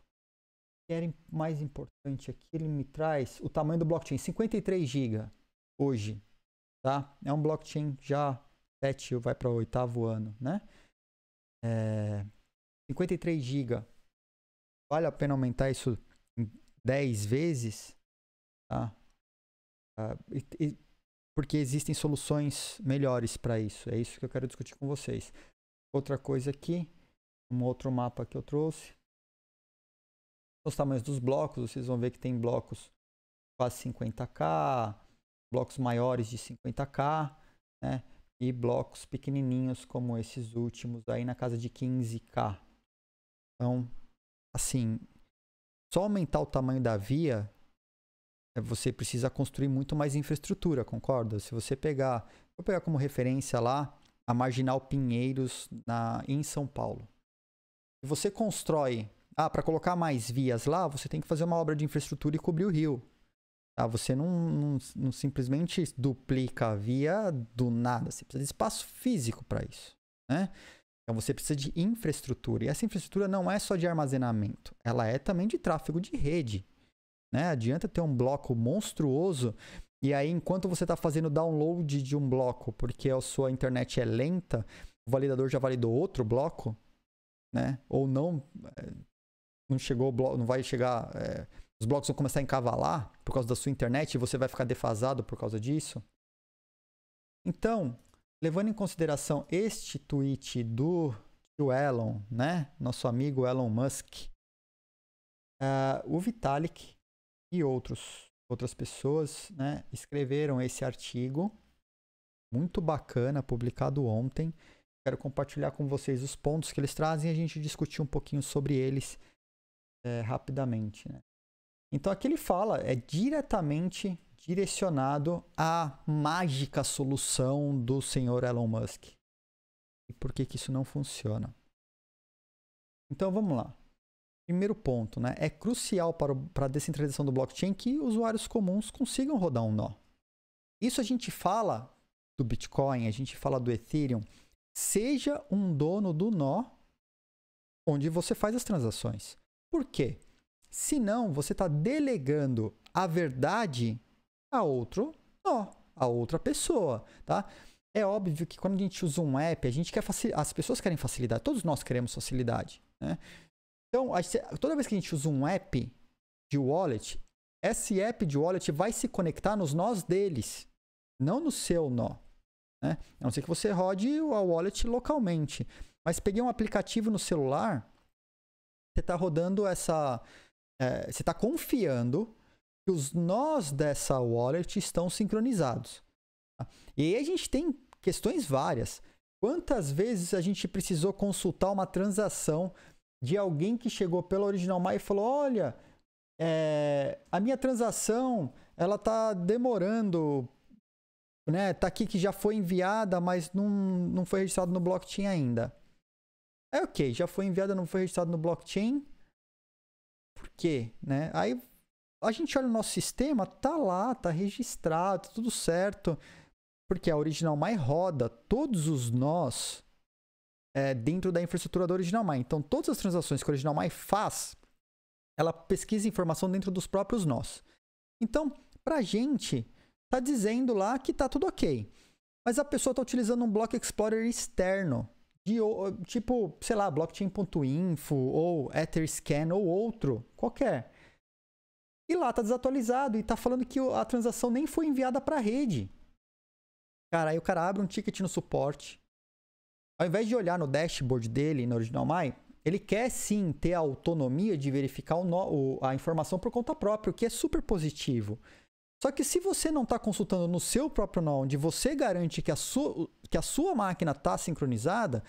era mais importante aqui, ele me traz o tamanho do blockchain, 53 GB hoje, tá? É um blockchain já 7, vai para o oitavo ano, né? É, 53 GB. Vale a pena aumentar isso em 10 vezes, tá? Ah, e, e, porque existem soluções melhores para isso. É isso que eu quero discutir com vocês. Outra coisa aqui, um outro mapa que eu trouxe os tamanhos dos blocos, vocês vão ver que tem blocos quase 50k, blocos maiores de 50k, né? E blocos pequenininhos como esses últimos aí na casa de 15k. Então, assim, só aumentar o tamanho da via, é, você precisa construir muito mais infraestrutura, concorda? Se você pegar, vou pegar como referência lá a Marginal Pinheiros na, em São Paulo. Se você constrói ah, para colocar mais vias lá, você tem que fazer uma obra de infraestrutura e cobrir o rio. Ah, Você não, não, não simplesmente duplica a via do nada. Você precisa de espaço físico para isso. Né? Então você precisa de infraestrutura. E essa infraestrutura não é só de armazenamento, ela é também de tráfego de rede. Né? Adianta ter um bloco monstruoso e aí, enquanto você está fazendo download de um bloco, porque a sua internet é lenta, o validador já validou outro bloco, né? Ou não, eh, não chegou, não vai chegar, é, os blocos vão começar a encavalar por causa da sua internet e você vai ficar defasado por causa disso. Então, levando em consideração este tweet do Elon, né, nosso amigo Elon Musk, uh, o Vitalik e outros outras pessoas, né, escreveram esse artigo muito bacana publicado ontem. Quero compartilhar com vocês os pontos que eles trazem e a gente discutir um pouquinho sobre eles é, rapidamente. Né? Então aqui ele fala, é diretamente direcionado à mágica solução do senhor Elon Musk. E por que, que isso não funciona? Então vamos lá. Primeiro ponto, né? É crucial para, o, para a descentralização do blockchain que usuários comuns consigam rodar um nó. Isso a gente fala do Bitcoin, a gente fala do Ethereum. Seja um dono do nó onde você faz as transações. Por quê? Senão você está delegando a verdade a outro nó, a outra pessoa, tá? É óbvio que quando a gente usa um app, a gente quer as pessoas querem facilidade, todos nós queremos facilidade, né? Então, toda vez que a gente usa um app de wallet, esse app de wallet vai se conectar nos nós deles, não no seu nó. Né? A não ser que você rode a wallet localmente. Mas peguei um aplicativo no celular, você está rodando essa. É, você está confiando que os nós dessa wallet estão sincronizados. Tá? E aí a gente tem questões várias. Quantas vezes a gente precisou consultar uma transação de alguém que chegou pela Original My e falou: Olha, é, a minha transação ela tá demorando, né? Tá aqui que já foi enviada, mas não, não foi registrado no blockchain ainda. Aí, é, ok, já foi enviada, não foi registrada no blockchain. Por quê? Né? Aí a gente olha o nosso sistema, tá lá, tá registrado, tá tudo certo. Porque a original mais roda todos os nós é, dentro da infraestrutura da original mais. Então, todas as transações que a original mais faz, ela pesquisa informação dentro dos próprios nós. Então, pra gente, tá dizendo lá que tá tudo ok. Mas a pessoa está utilizando um Block Explorer externo de tipo, sei lá, blockchain.info ou Etherscan ou outro, qualquer. E lá tá desatualizado e tá falando que a transação nem foi enviada para a rede. Cara, aí o cara abre um ticket no suporte. Ao invés de olhar no dashboard dele, no Original My, ele quer sim ter a autonomia de verificar o no, o, a informação por conta própria, o que é super positivo. Só que se você não está consultando no seu próprio nó, onde você garante que a sua, que a sua máquina está sincronizada,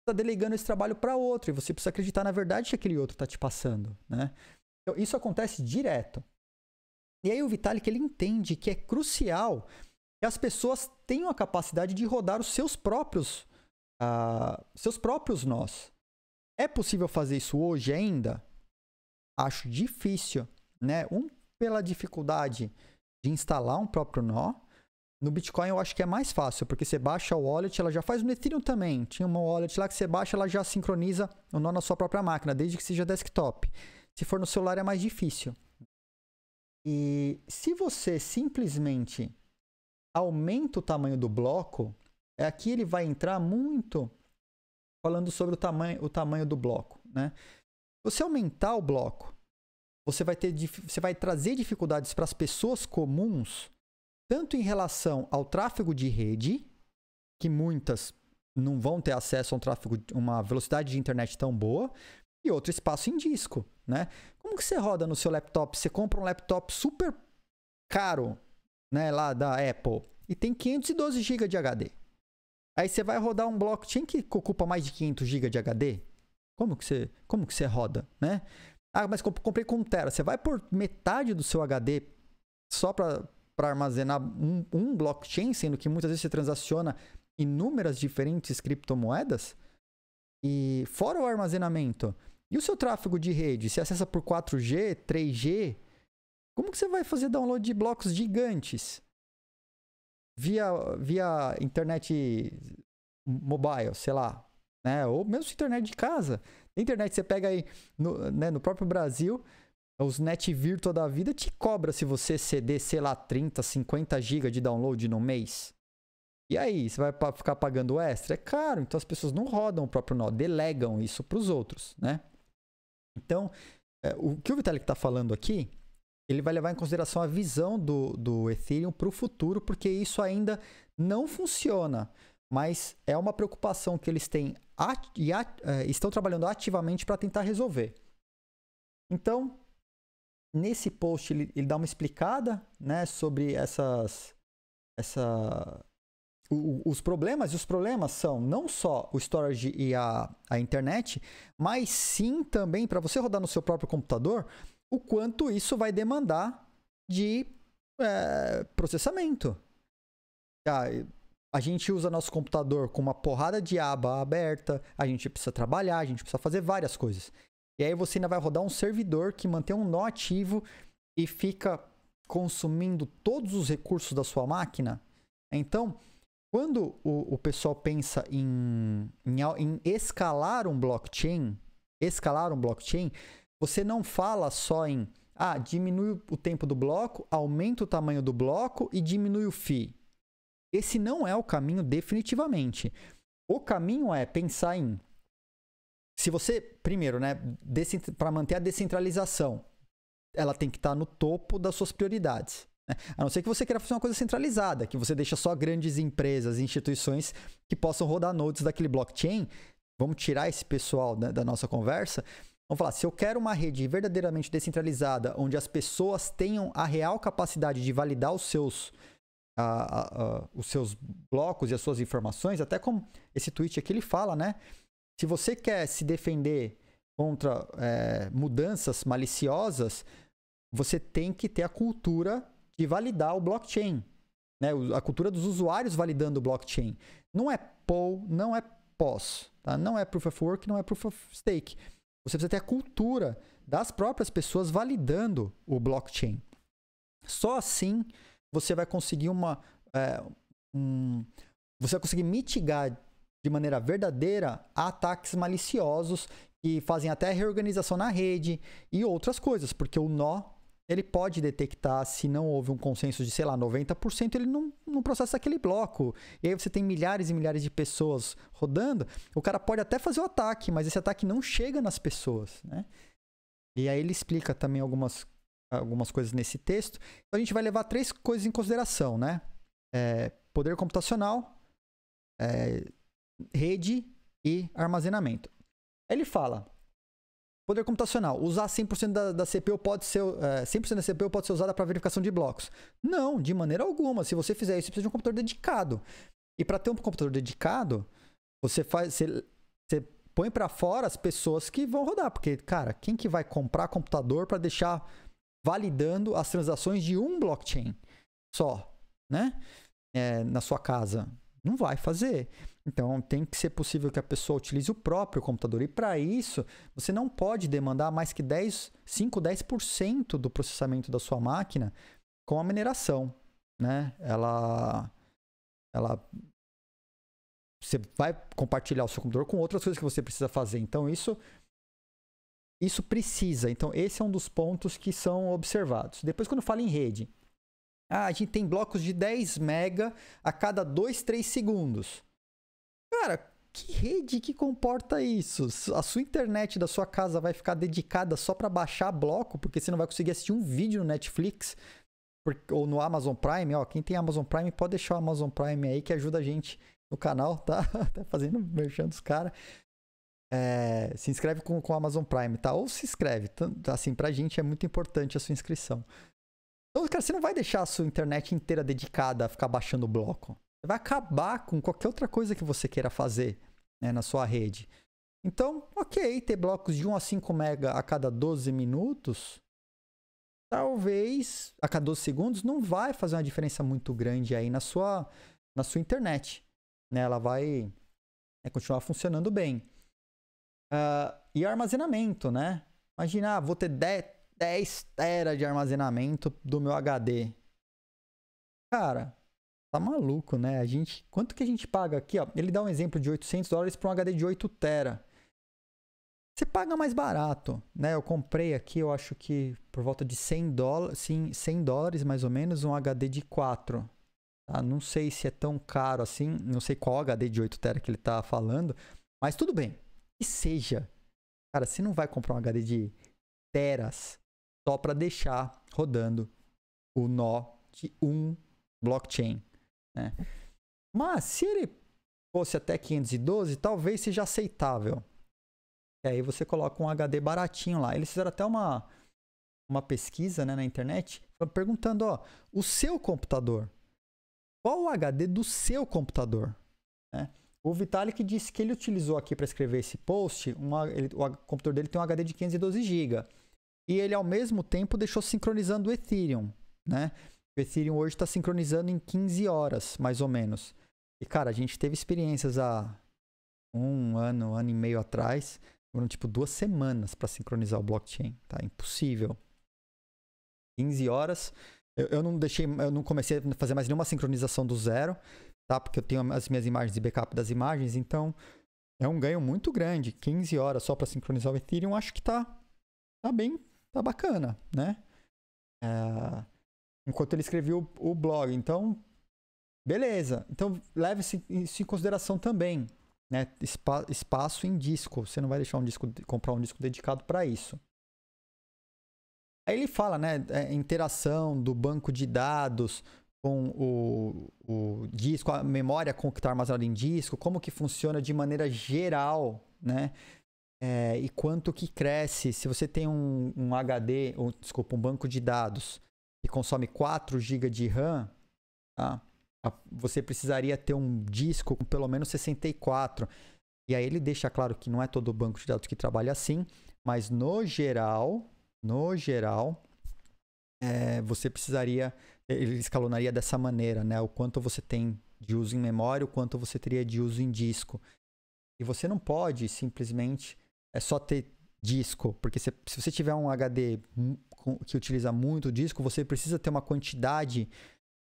está delegando esse trabalho para outro e você precisa acreditar na verdade que aquele outro está te passando, né? Então, isso acontece direto. E aí o Vitalik ele entende que é crucial que as pessoas tenham a capacidade de rodar os seus próprios uh, seus próprios nós. É possível fazer isso hoje ainda? Acho difícil, né? Um pela dificuldade de instalar um próprio nó. No Bitcoin eu acho que é mais fácil, porque você baixa o wallet, ela já faz. No Ethereum também, tinha uma wallet lá que você baixa, ela já sincroniza o nó na sua própria máquina, desde que seja desktop. Se for no celular é mais difícil. E se você simplesmente aumenta o tamanho do bloco, é aqui ele vai entrar muito falando sobre o tamanho, o tamanho do bloco, né? Você aumentar o bloco você vai ter você vai trazer dificuldades para as pessoas comuns, tanto em relação ao tráfego de rede, que muitas não vão ter acesso a um tráfego, uma velocidade de internet tão boa, e outro espaço em disco, né? Como que você roda no seu laptop? Você compra um laptop super caro, né, lá da Apple, e tem 512 GB de HD. Aí você vai rodar um blockchain que ocupa mais de 500 GB de HD? Como que você, como que você roda, né? Ah, mas comprei com 1 tera. Você vai por metade do seu HD só para armazenar um, um blockchain, sendo que muitas vezes você transaciona inúmeras diferentes criptomoedas? E fora o armazenamento, e o seu tráfego de rede? Se acessa por 4G, 3G, como que você vai fazer download de blocos gigantes? Via, via internet mobile, sei lá, né? Ou mesmo internet de casa. Internet, você pega aí no, né, no próprio Brasil, os net toda da vida te cobra se você ceder, sei lá, 30, 50 GB de download no mês. E aí, você vai ficar pagando extra? É caro, então as pessoas não rodam o próprio nó, delegam isso para os outros, né? Então, é, o que o Vitalik está falando aqui, ele vai levar em consideração a visão do, do Ethereum para o futuro, porque isso ainda não funciona, mas é uma preocupação que eles têm e é, estão trabalhando ativamente para tentar resolver. Então, nesse post ele, ele, dá uma explicada né, sobre essas, essa, o, os problemas. E os problemas são não só o storage e a, a internet, mas sim também para você rodar no seu próprio computador, o quanto isso vai demandar de é, processamento. Ah, a gente usa nosso computador com uma porrada de aba aberta, a gente precisa trabalhar, a gente precisa fazer várias coisas. E aí você ainda vai rodar um servidor que mantém um nó ativo e fica consumindo todos os recursos da sua máquina. Então, quando o, o pessoal pensa em, em, em escalar um blockchain, escalar um blockchain, você não fala só em ah, diminui o tempo do bloco, aumenta o tamanho do bloco e diminui o fee. Esse não é o caminho definitivamente. O caminho é pensar em se você, primeiro, né, para manter a descentralização, ela tem que estar tá no topo das suas prioridades. Né? A não ser que você queira fazer uma coisa centralizada, que você deixa só grandes empresas, instituições que possam rodar nodes daquele blockchain. Vamos tirar esse pessoal da, da nossa conversa. Vamos falar, se eu quero uma rede verdadeiramente descentralizada, onde as pessoas tenham a real capacidade de validar os seus a, a, os seus blocos e as suas informações, até como esse tweet aqui ele fala, né? Se você quer se defender contra é, mudanças maliciosas, você tem que ter a cultura de validar o blockchain. Né? A cultura dos usuários validando o blockchain. Não é POW, não é POS. Tá? Não é Proof of Work, não é Proof of Stake. Você precisa ter a cultura das próprias pessoas validando o blockchain. Só assim você vai conseguir uma. É, um, você vai conseguir mitigar de maneira verdadeira ataques maliciosos que fazem até reorganização na rede e outras coisas, porque o nó ele pode detectar se não houve um consenso de, sei lá, 90%, ele não, não processa aquele bloco. E aí você tem milhares e milhares de pessoas rodando, o cara pode até fazer o ataque, mas esse ataque não chega nas pessoas, né? E aí ele explica também algumas algumas coisas nesse texto. Então a gente vai levar três coisas em consideração, né? É, poder computacional, é, rede e armazenamento. Ele fala, poder computacional, usar 100% da, da, CPU pode ser, é, 100% da CPU pode ser usada para verificação de blocos. Não, de maneira alguma. Se você fizer isso, você precisa de um computador dedicado. E para ter um computador dedicado, você faz, você, você põe para fora as pessoas que vão rodar, porque cara, quem que vai comprar computador para deixar validando as transações de um blockchain só, né? É, na sua casa. Não vai fazer. Então tem que ser possível que a pessoa utilize o próprio computador. E para isso, você não pode demandar mais que 10, 5, 10% do processamento da sua máquina com a mineração. Né? Ela. Ela. Você vai compartilhar o seu computador com outras coisas que você precisa fazer. Então, isso isso precisa. Então, esse é um dos pontos que são observados. Depois, quando fala em rede, ah, a gente tem blocos de 10 mega a cada 2, 3 segundos. Cara, que rede que comporta isso? A sua internet da sua casa vai ficar dedicada só para baixar bloco, porque você não vai conseguir assistir um vídeo no Netflix ou no Amazon Prime. Ó, quem tem Amazon Prime pode deixar o Amazon Prime aí que ajuda a gente no canal, tá? Tá fazendo merchan dos caras. É, se inscreve com, com o Amazon Prime, tá? Ou se inscreve. Assim, pra gente é muito importante a sua inscrição. Então, cara, você não vai deixar a sua internet inteira dedicada a ficar baixando o bloco. Você vai acabar com qualquer outra coisa que você queira fazer né, na sua rede. Então, ok, ter blocos de 1 a 5 mega a cada 12 minutos, talvez a cada 12 segundos, não vai fazer uma diferença muito grande aí na sua, na sua internet. Né? Ela vai né, continuar funcionando bem. Uh, e armazenamento, né? Imagina, ah, vou ter 10, 10 tera de armazenamento do meu HD. Cara, tá maluco, né? A gente, quanto que a gente paga aqui, ó? Ele dá um exemplo de 800 dólares para um HD de 8 tera. Você paga mais barato, né? Eu comprei aqui, eu acho que por volta de 100 dólares, sim, 100 dólares mais ou menos, um HD de 4. Tá? Não sei se é tão caro assim, não sei qual HD de 8 tera que ele tá falando, mas tudo bem, que seja. Cara, você não vai comprar um HD de teras só para deixar rodando o nó de um blockchain. Né? Mas se ele fosse até 512, talvez seja aceitável. E aí você coloca um HD baratinho lá. Eles fizeram até uma, uma pesquisa né, na internet perguntando: ó, o seu computador, qual o HD do seu computador? Né? O Vitalik disse que ele utilizou aqui para escrever esse post, uma, ele, o computador dele tem um HD de 512 GB. E ele, ao mesmo tempo, deixou sincronizando o Ethereum, né? O Ethereum hoje está sincronizando em 15 horas, mais ou menos. E, cara, a gente teve experiências há um ano, um ano e meio atrás, foram tipo duas semanas para sincronizar o blockchain, tá? Impossível. 15 horas. Eu, eu não deixei, eu não comecei a fazer mais nenhuma sincronização do zero tá? Porque eu tenho as minhas imagens e backup das imagens, então é um ganho muito grande. 15 horas só para sincronizar o Ethereum, acho que tá, tá bem, tá bacana, né? É... enquanto ele escreveu o, o, blog, então beleza. Então leve isso em consideração também, né? Espa espaço em disco. Você não vai deixar um disco, comprar um disco dedicado para isso. Aí ele fala, né, é, interação do banco de dados, com o, o disco, a memória com que está armazenada em disco, como que funciona de maneira geral, né? É, e quanto que cresce. Se você tem um, um HD, ou, desculpa, um banco de dados que consome 4 GB de RAM, tá? você precisaria ter um disco com pelo menos 64. E aí ele deixa claro que não é todo banco de dados que trabalha assim, mas no geral, no geral, é, você precisaria ele escalonaria dessa maneira, né? O quanto você tem de uso em memória, o quanto você teria de uso em disco. E você não pode simplesmente é só ter disco, porque se, se você tiver um HD que utiliza muito disco, você precisa ter uma quantidade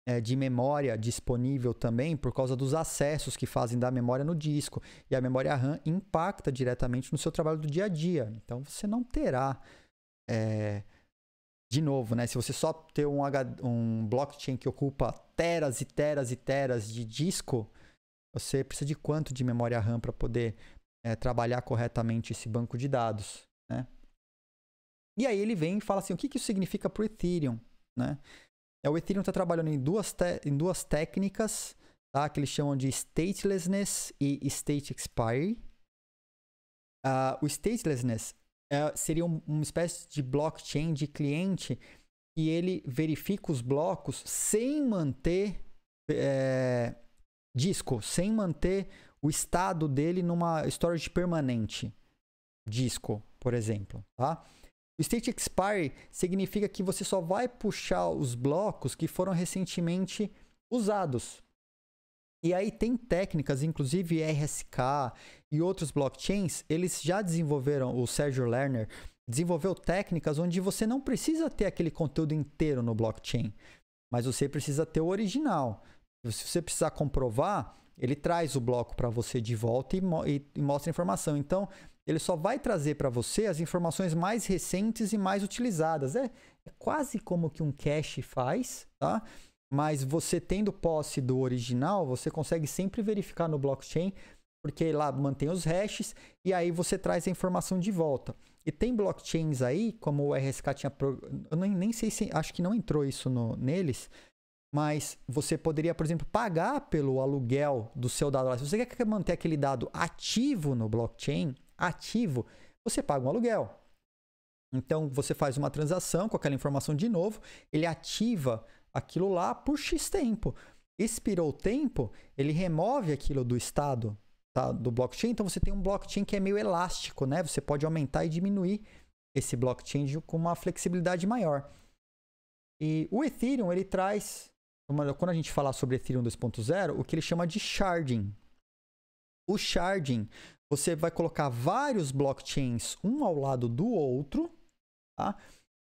é, de memória disponível também por causa dos acessos que fazem da memória no disco. E a memória RAM impacta diretamente no seu trabalho do dia a dia. Então você não terá. É, de novo, né? Se você só ter um, um blockchain que ocupa teras e teras e teras de disco, você precisa de quanto de memória RAM para poder é, trabalhar corretamente esse banco de dados, né? E aí ele vem e fala assim, o que, que isso significa para o Ethereum, né? É, o Ethereum está trabalhando em duas, em duas técnicas, tá? Que eles chamam de statelessness e state expire. Uh, ah, o statelessness é, seria um, uma espécie de blockchain de cliente e ele verifica os blocos sem manter é, disco, sem manter o estado dele numa storage permanente, disco, por exemplo, tá? O state expire significa que você só vai puxar os blocos que foram recentemente usados. E aí tem técnicas, inclusive RSK e outros blockchains, eles já desenvolveram, o Sérgio Lerner desenvolveu técnicas onde você não precisa ter aquele conteúdo inteiro no blockchain, mas você precisa ter o original. Se você precisar comprovar, ele traz o bloco para você de volta e, mo e, e, mostra a informação. Então, ele só vai trazer para você as informações mais recentes e mais utilizadas. É, é quase como que um cache faz, tá? Mas você tendo posse do original, você consegue sempre verificar no blockchain, porque lá mantém os hashes e aí você traz a informação de volta. E tem blockchains aí, como o RSK tinha. Pro... Eu nem, nem sei se. Acho que não entrou isso no, neles. Mas você poderia, por exemplo, pagar pelo aluguel do seu dado lá. Se você quer manter aquele dado ativo no blockchain, ativo, você paga um aluguel. Então você faz uma transação com aquela informação de novo, ele ativa aquilo lá por X tempo. Expirou o tempo, ele remove aquilo do estado tá, do blockchain. Então você tem um blockchain que é meio elástico, né? Você pode aumentar e diminuir esse blockchain com uma flexibilidade maior. E o Ethereum, ele traz, quando a gente falar sobre Ethereum 2.0, o que ele chama de sharding. O sharding, você vai colocar vários blockchains um ao lado do outro, tá?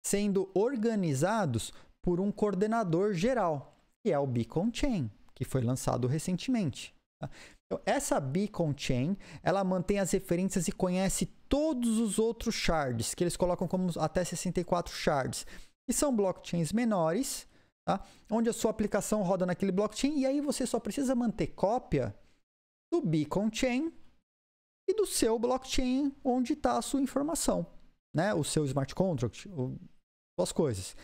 sendo organizados por um coordenador geral, que é o Beacon Chain, que foi lançado recentemente. Tá? Então, essa Beacon Chain, ela mantém as referências e conhece todos os outros shards, que eles colocam como até 64 shards, que são blockchains menores, tá? onde a sua aplicação roda naquele blockchain, e aí você só precisa manter cópia do Beacon Chain e do seu blockchain onde está a sua informação, né? o seu smart contract, o, coisas.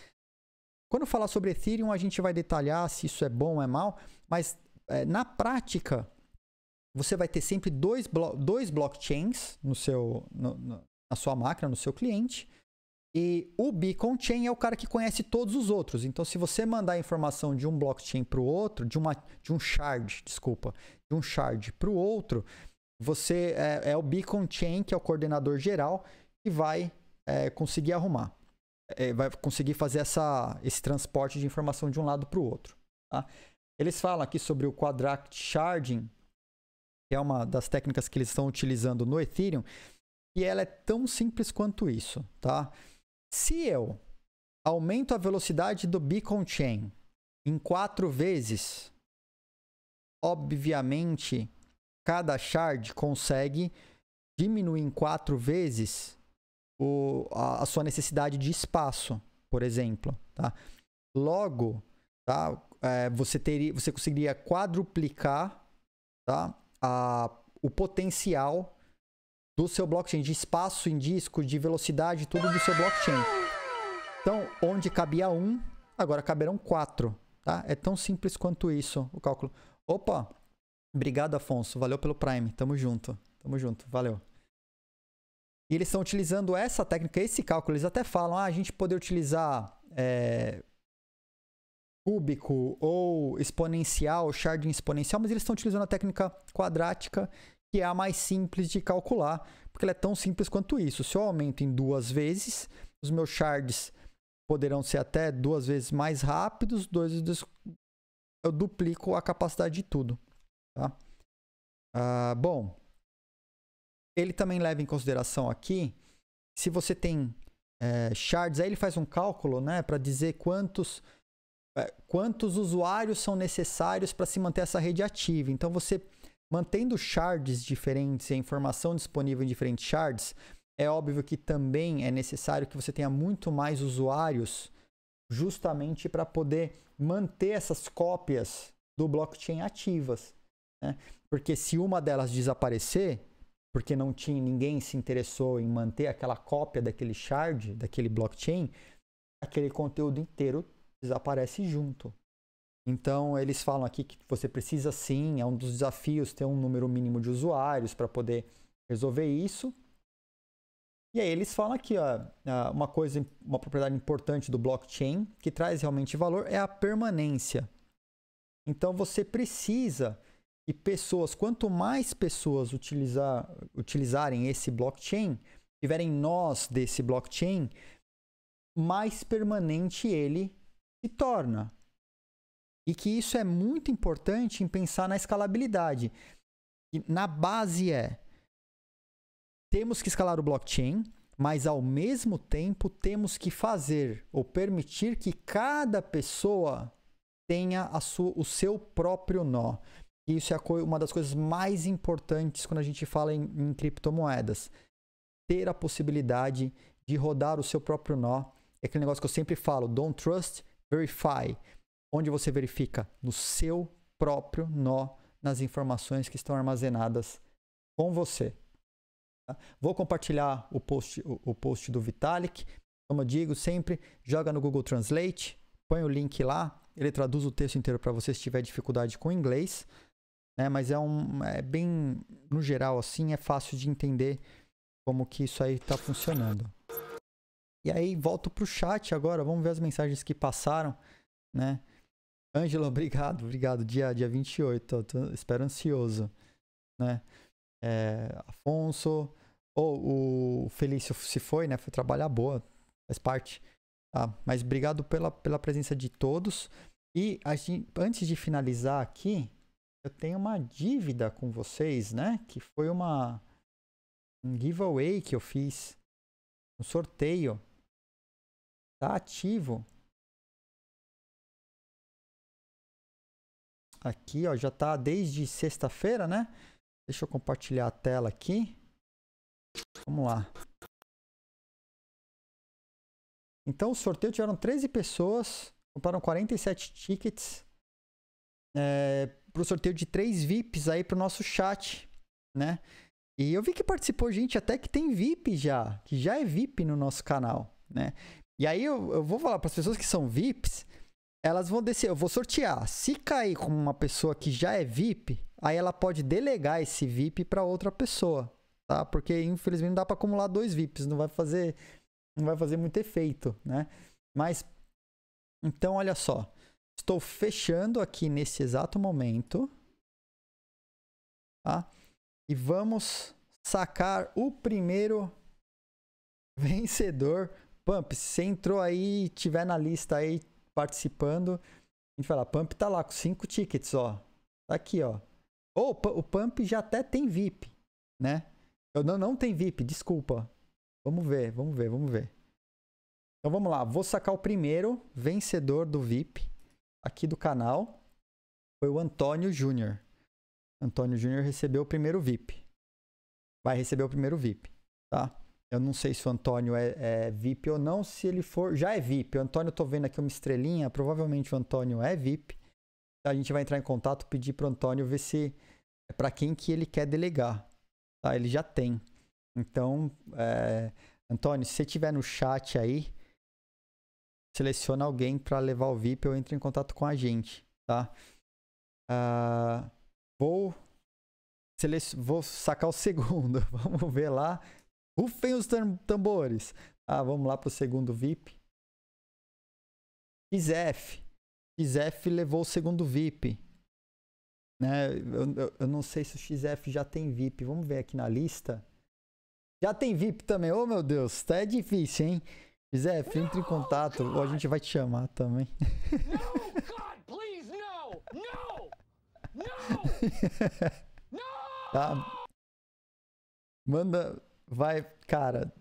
Quando falar sobre Ethereum, a gente vai detalhar se isso é bom ou é mal, mas é, na prática, você vai ter sempre dois, blo dois blockchains no seu, no, no, na sua máquina, no seu cliente. E o Beacon Chain é o cara que conhece todos os outros. Então, se você mandar a informação de um blockchain para o outro, de, uma, de um shard, desculpa, de um shard para o outro, você é, é, o Beacon Chain, que é o coordenador geral, que vai é, conseguir arrumar é, vai conseguir fazer essa, esse transporte de informação de um lado para o outro. Tá? Eles falam aqui sobre o quadract Sharding, que é uma das técnicas que eles estão utilizando no Ethereum, e ela é tão simples quanto isso. Tá? Se eu aumento a velocidade do Beacon Chain em quatro vezes, obviamente, cada shard consegue diminuir em quatro vezes o, a, a, sua necessidade de espaço, por exemplo. Tá? Logo, tá? É, você, teria, você conseguiria quadruplicar tá? a, o potencial do seu blockchain, de espaço em disco, de velocidade, tudo do seu blockchain. Então, onde cabia um, agora caberão quatro. Tá? É tão simples quanto isso o cálculo. Opa! Obrigado, Afonso. Valeu pelo Prime. Tamo junto. Tamo junto. Valeu. E eles estão utilizando essa técnica, esse cálculo. Eles até falam, ah, a gente poder utilizar é, cúbico ou exponencial, sharding exponencial, mas eles estão utilizando a técnica quadrática, que é a mais simples de calcular, porque ela é tão simples quanto isso. Se eu aumento em duas vezes, os meus shards poderão ser até duas vezes mais rápidos, dois, dois eu duplico a capacidade de tudo. Tá? Ah, bom, ele também leva em consideração aqui se você tem é, shards, aí ele faz um cálculo né, para dizer quantos, é, quantos usuários são necessários para se manter essa rede ativa. Então você mantendo shards diferentes e a informação disponível em diferentes shards, é óbvio que também é necessário que você tenha muito mais usuários justamente para poder manter essas cópias do blockchain ativas. Né? Porque se uma delas desaparecer, porque não tinha ninguém se interessou em manter aquela cópia daquele shard, daquele blockchain, aquele conteúdo inteiro desaparece junto. Então eles falam aqui que você precisa sim, é um dos desafios ter um número mínimo de usuários para poder resolver isso. E aí eles falam aqui, ó, ah, uma coisa, uma propriedade importante do blockchain que traz realmente valor é a permanência. Então você precisa e pessoas, quanto mais pessoas utilizar, utilizarem esse blockchain, tiverem nós desse blockchain, mais permanente ele se torna. E que isso é muito importante em pensar na escalabilidade. E na base é temos que escalar o blockchain, mas ao mesmo tempo temos que fazer ou permitir que cada pessoa tenha sua, o seu próprio nó. E isso é uma das coisas mais importantes quando a gente fala em, em criptomoedas. Ter a possibilidade de rodar o seu próprio nó. É aquele negócio que eu sempre falo: don't trust, verify. Onde você verifica? No seu próprio nó, nas informações que estão armazenadas com você. Tá? Vou compartilhar o post, o post do Vitalik. Como eu digo sempre, joga no Google Translate, põe o link lá, ele traduz o texto inteiro para você se tiver dificuldade com inglês né? Mas é um é bem no geral assim, é fácil de entender como que isso aí está funcionando. E aí volto pro chat agora, vamos ver as mensagens que passaram, né? Ângelo, obrigado, obrigado. Dia dia 28, eu tô, espero ansioso, né? É, Afonso, ou oh, o Felício se foi, né? Foi trabalhar boa, faz parte. Tá? Mas obrigado pela, pela presença de todos. E gente, antes de finalizar aqui, eu tenho uma dívida com vocês, né? Que foi uma um giveaway que eu fiz, um sorteio. Tá ativo. Aqui, ó, já tá desde sexta-feira, né? Deixa eu compartilhar a tela aqui. Vamos lá. Então, o sorteio tiveram 13 pessoas, compraram 47 tickets. É, pro sorteio de três VIPs aí pro nosso chat, né? E eu vi que participou gente até que tem VIP já, que já é VIP no nosso canal, né? E aí eu, eu vou falar para as pessoas que são VIPs, elas vão descer, eu vou sortear. Se cair com uma pessoa que já é VIP, aí ela pode delegar esse VIP para outra pessoa, tá? Porque infelizmente não dá para acumular dois VIPs, não vai fazer não vai fazer muito efeito, né? Mas então olha só, Estou fechando aqui nesse exato momento. Tá? E vamos sacar o primeiro vencedor. Pump, se entrou aí, tiver na lista aí participando, a gente fala, Pump tá lá com cinco tickets, ó. Tá aqui, ó. oh, o Pump já até tem VIP, né? Não, não tem VIP, desculpa. Vamos ver, vamos ver, vamos ver. Então vamos lá, vou sacar o primeiro vencedor do VIP aqui do canal foi o Antônio Júnior. Antônio Júnior recebeu o primeiro VIP. Vai receber o primeiro VIP, tá? Eu não sei se o Antônio é, é, VIP ou não. Se ele for, já é VIP. O Antônio, eu tô vendo aqui uma estrelinha. Provavelmente o Antônio é VIP. a gente vai entrar em contato, pedir pro Antônio ver se é para quem que ele quer delegar. Tá? Ele já tem. Então, é... Antônio, se você tiver no chat aí, seleciona alguém para levar o VIP ou entra em contato com a gente, tá? Uh, vou, vou sacar o segundo. vamos ver lá. Rufem os tambores. Ah, vamos lá para o segundo VIP. XF. XF levou o segundo VIP. Né? Eu, eu, eu, não sei se o XF já tem VIP. Vamos ver aqui na lista. Já tem VIP também. Oh, meu Deus, tá é difícil, hein? Zé, entre em contato ou a gente vai te chamar também. Não, God, please, no! No! No! Tá? Manda, vai, cara,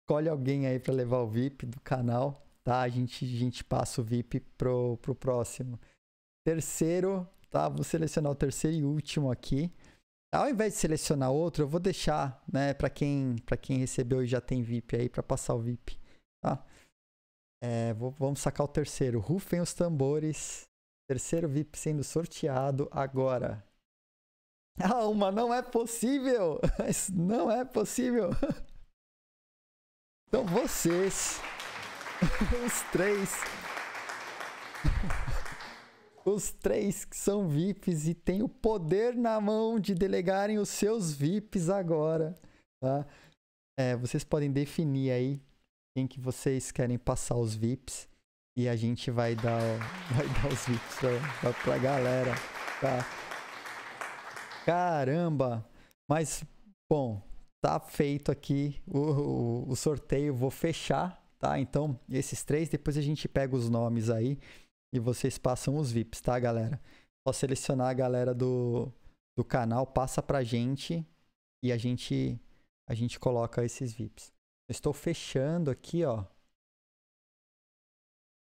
escolhe alguém aí para levar o VIP do canal, tá? A gente, a gente passa o VIP pro, pro próximo. Terceiro, tá? Vou selecionar o terceiro e último aqui. Ao invés de selecionar outro, eu vou deixar, né, para quem, para quem recebeu e já tem VIP aí para passar o VIP. Tá? É, vou, vamos sacar o terceiro. Rufem os tambores. Terceiro VIP sendo sorteado agora. Ah, uma não é possível! não é possível! Então vocês, os três, os três que são VIPs e têm o poder na mão de delegarem os seus VIPs agora, tá? É, vocês podem definir aí quem que vocês querem passar os VIPs. E a gente vai dar, vai dar os VIPs pra, pra, galera. Tá? Caramba! Mas, bom, tá feito aqui o, o, o, sorteio. Vou fechar, tá? Então, esses três, depois a gente pega os nomes aí e vocês passam os VIPs, tá, galera? Só selecionar a galera do, do canal, passa pra gente e a gente, a gente coloca esses VIPs. Estou fechando aqui, ó.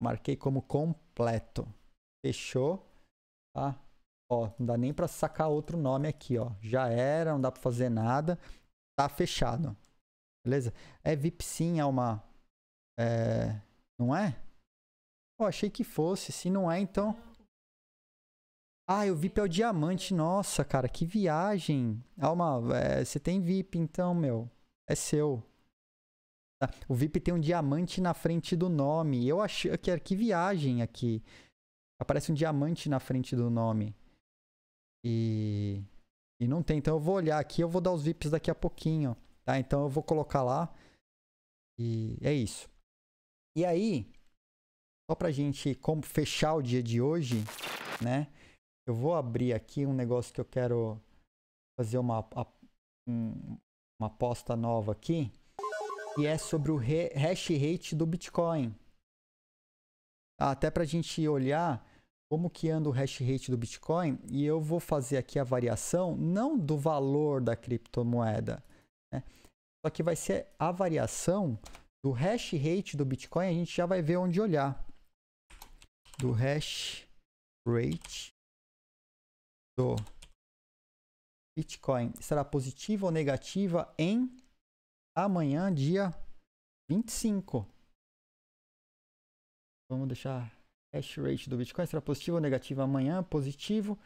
Marquei como completo. Fechou, tá? Ó, não dá nem para sacar outro nome aqui, ó. Já era, não dá para fazer nada. Tá fechado. Beleza? É VIP sim, é uma é, não é? Pô, achei que fosse. Se não é, então. Ah, o VIP é o diamante. Nossa, cara, que viagem. Alma, é, você tem VIP então, meu. É seu. O VIP tem um diamante na frente do nome. Eu achei que é que viagem aqui. Aparece um diamante na frente do nome. E e não tem, então eu vou olhar aqui, eu vou dar os VIPs daqui a pouquinho, tá? Então eu vou colocar lá. E é isso. E aí, só pra gente como fechar o dia de hoje, né? Eu vou abrir aqui um negócio que eu quero fazer uma, uma aposta nova aqui que é sobre o hash rate do Bitcoin. Até para a gente olhar como que anda o hash rate do Bitcoin e eu vou fazer aqui a variação não do valor da criptomoeda, né? só que vai ser a variação do hash rate do Bitcoin, a gente já vai ver onde olhar. Do hash rate do Bitcoin. Será positiva ou negativa em amanhã, dia 25. Vamos deixar hash rate do Bitcoin. Será positivo ou negativo amanhã? Positivo.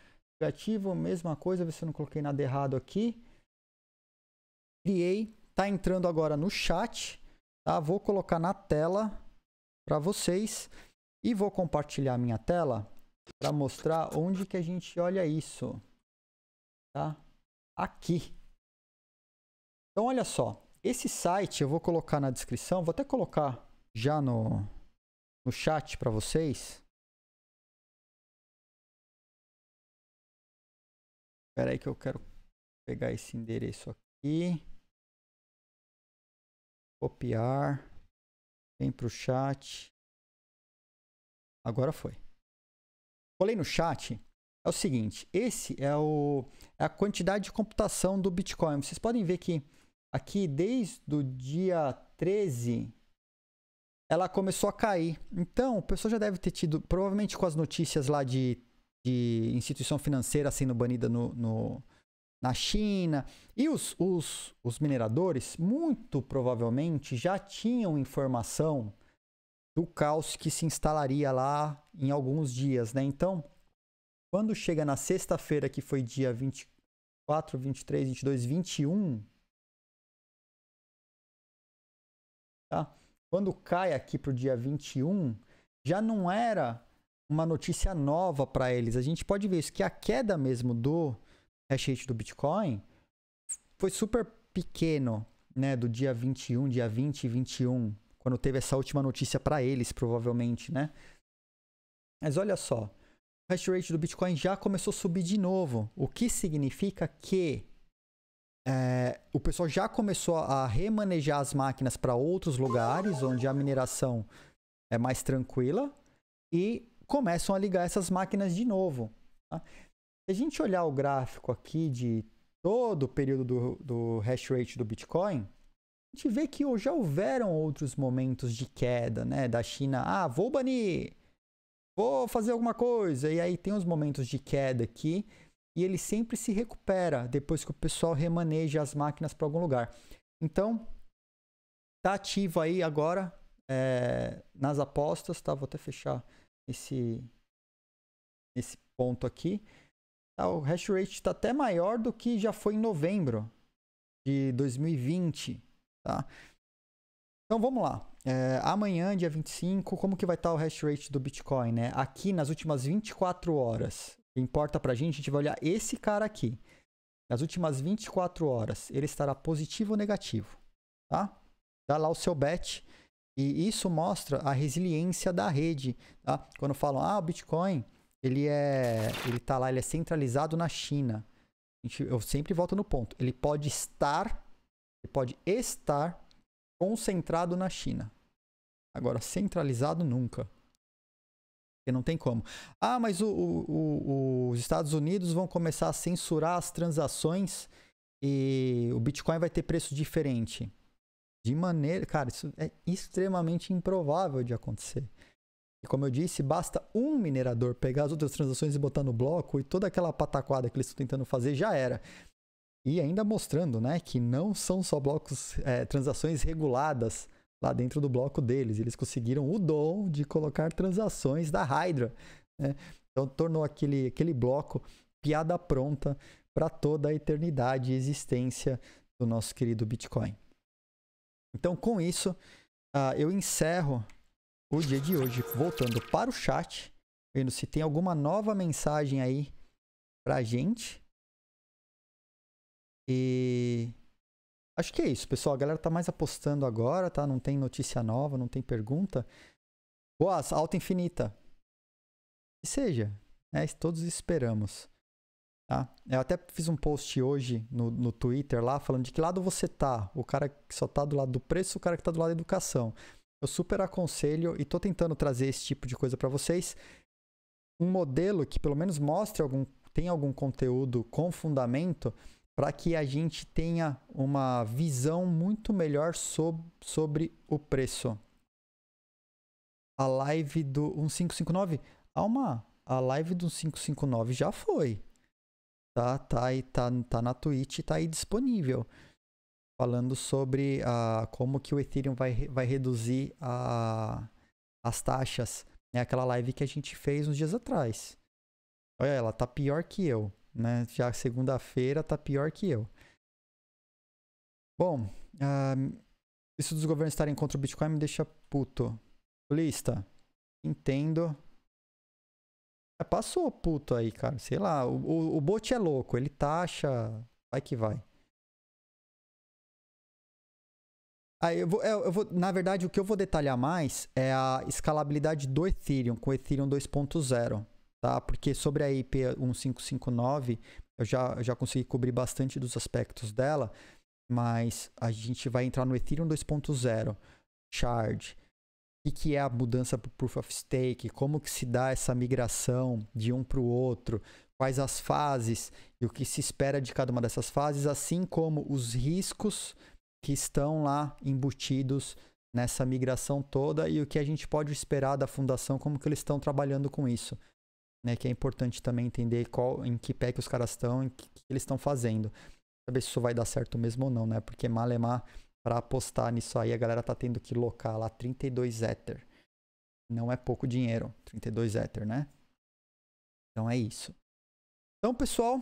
Negativo, mesma coisa. Ver se eu não coloquei nada errado aqui. Criei. Tá entrando agora no chat. Tá? Vou colocar na tela para vocês. E vou compartilhar minha tela para mostrar onde que a gente olha isso. Tá? Aqui. Então, olha só. Esse site eu vou colocar na descrição, vou até colocar já no, no chat para vocês. Espera aí que eu quero pegar esse endereço aqui. Copiar. Vem para o chat. Agora foi. Colei no chat. É o seguinte, esse é, o, é a quantidade de computação do Bitcoin. Vocês podem ver que aqui desde o dia 13, ela começou a cair. Então, o pessoal já deve ter tido, provavelmente com as notícias lá de, de instituição financeira sendo banida no, no na China. E os, os, os mineradores, muito provavelmente, já tinham informação do caos que se instalaria lá em alguns dias, né? Então, quando chega na sexta-feira, que foi dia 24, 23, 22, 21, Tá? Quando cai aqui para o dia 21, já não era uma notícia nova para eles. A gente pode ver isso, que a queda mesmo do hash rate do Bitcoin foi super pequeno, né, do dia 21, dia 20 e 21, quando teve essa última notícia para eles, provavelmente, né? Mas olha só, o hash rate do Bitcoin já começou a subir de novo, o que significa que é, o pessoal já começou a remanejar as máquinas para outros lugares onde a mineração é mais tranquila e começam a ligar essas máquinas de novo. Tá? Se a gente olhar o gráfico aqui de todo o período do, do hash rate do Bitcoin, a gente vê que já houveram outros momentos de queda, né? Da China, ah, vou banir, vou fazer alguma coisa. E aí tem os momentos de queda aqui e ele sempre se recupera depois que o pessoal remaneja as máquinas para algum lugar. Então, tá ativo aí agora é, nas apostas, tá? Vou até fechar esse, esse ponto aqui. Tá, o hash rate está até maior do que já foi em novembro de 2020, tá? Então vamos lá. É, amanhã, dia 25, como que vai estar tá o hash rate do Bitcoin, né? Aqui nas últimas 24 horas, importa pra gente, a gente vai olhar esse cara aqui. Nas últimas 24 horas, ele estará positivo ou negativo, tá? Dá lá o seu bet. E isso mostra a resiliência da rede, tá? Quando falam, ah, o Bitcoin, ele é, ele tá lá, ele é centralizado na China. Gente, eu sempre volto no ponto. Ele pode estar, ele pode estar concentrado na China. Agora, centralizado nunca. Porque não tem como. Ah, mas o, o, o, os Estados Unidos vão começar a censurar as transações e o Bitcoin vai ter preço diferente. De maneira. Cara, isso é extremamente improvável de acontecer. E como eu disse, basta um minerador pegar as outras transações e botar no bloco e toda aquela pataquada que eles estão tentando fazer já era. E ainda mostrando né, que não são só blocos, é, transações reguladas lá dentro do bloco deles. Eles conseguiram o dom de colocar transações da Hydra. Né? Então tornou aquele, aquele bloco piada pronta para toda a eternidade e existência do nosso querido Bitcoin. Então, com isso, uh, eu encerro o dia de hoje voltando para o chat, vendo se tem alguma nova mensagem aí para gente. E Acho que é isso, pessoal. A galera tá mais apostando agora, tá? Não tem notícia nova, não tem pergunta. Boas, alta infinita. Que seja. É, todos esperamos. Tá? Eu até fiz um post hoje no, no Twitter lá falando de que lado você tá. O cara que só tá do lado do preço, o cara que tá do lado da educação. Eu super aconselho e tô tentando trazer esse tipo de coisa para vocês. Um modelo que pelo menos mostre algum, tem algum conteúdo com fundamento para que a gente tenha uma visão muito melhor sobre, sobre o preço. A live do 1559, há uma a live do 1559 já foi. Tá, tá aí, tá, tá na Twitch, tá aí disponível. Falando sobre a, ah, como que o Ethereum vai, vai reduzir a, as taxas. É aquela live que a gente fez uns dias atrás. Olha, ela tá pior que eu né? Já segunda-feira tá pior que eu. Bom, uh, isso dos governos estarem contra o Bitcoin me deixa puto. Lista, entendo. É, passou puto aí, cara. Sei lá, o, o, o bot é louco, ele taxa, vai que vai. Aí eu vou, é, eu vou, na verdade, o que eu vou detalhar mais é a escalabilidade do Ethereum com o Ethereum 2.0 tá? Porque sobre a IP 1559, eu já, eu já consegui cobrir bastante dos aspectos dela, mas a gente vai entrar no Ethereum 2.0, Shard, o que, é a mudança para o Proof of Stake, como que se dá essa migração de um para o outro, quais as fases e o que se espera de cada uma dessas fases, assim como os riscos que estão lá embutidos nessa migração toda e o que a gente pode esperar da fundação, como que eles estão trabalhando com isso né? Que é importante também entender qual, em que pé que os caras estão, em que, que eles estão fazendo. Saber se isso vai dar certo mesmo ou não, né? Porque malemar para apostar nisso aí, a galera tá tendo que locar lá 32 Ether. Não é pouco dinheiro, 32 Ether, né? Então é isso. Então, pessoal,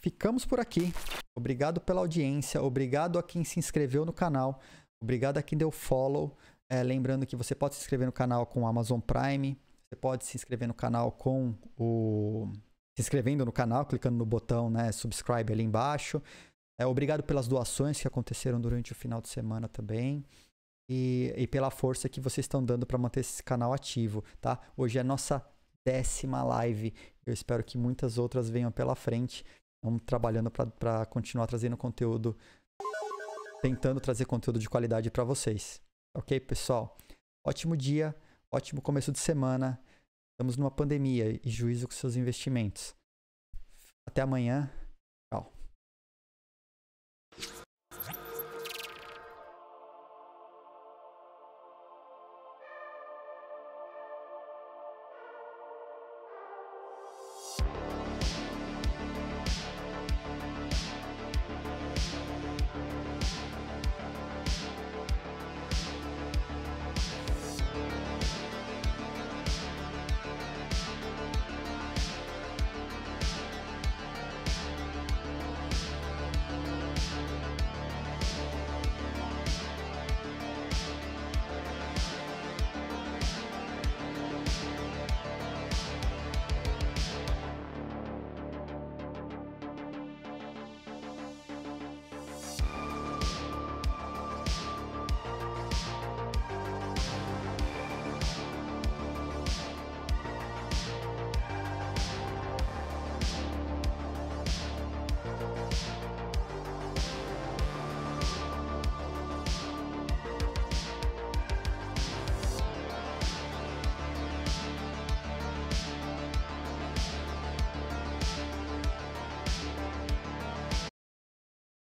ficamos por aqui. Obrigado pela audiência, obrigado a quem se inscreveu no canal, obrigado a quem deu follow. É, lembrando que você pode se inscrever no canal com Amazon Prime, você pode se inscrever no canal com o. Se inscrevendo no canal, clicando no botão né, subscribe ali embaixo. É, obrigado pelas doações que aconteceram durante o final de semana também. E, e pela força que vocês estão dando para manter esse canal ativo, tá? Hoje é a nossa décima live. Eu espero que muitas outras venham pela frente. Vamos trabalhando para continuar trazendo conteúdo, tentando trazer conteúdo de qualidade para vocês. Ok, pessoal? Ótimo dia. Ótimo começo de semana. Estamos numa pandemia e juízo com seus investimentos. Até amanhã.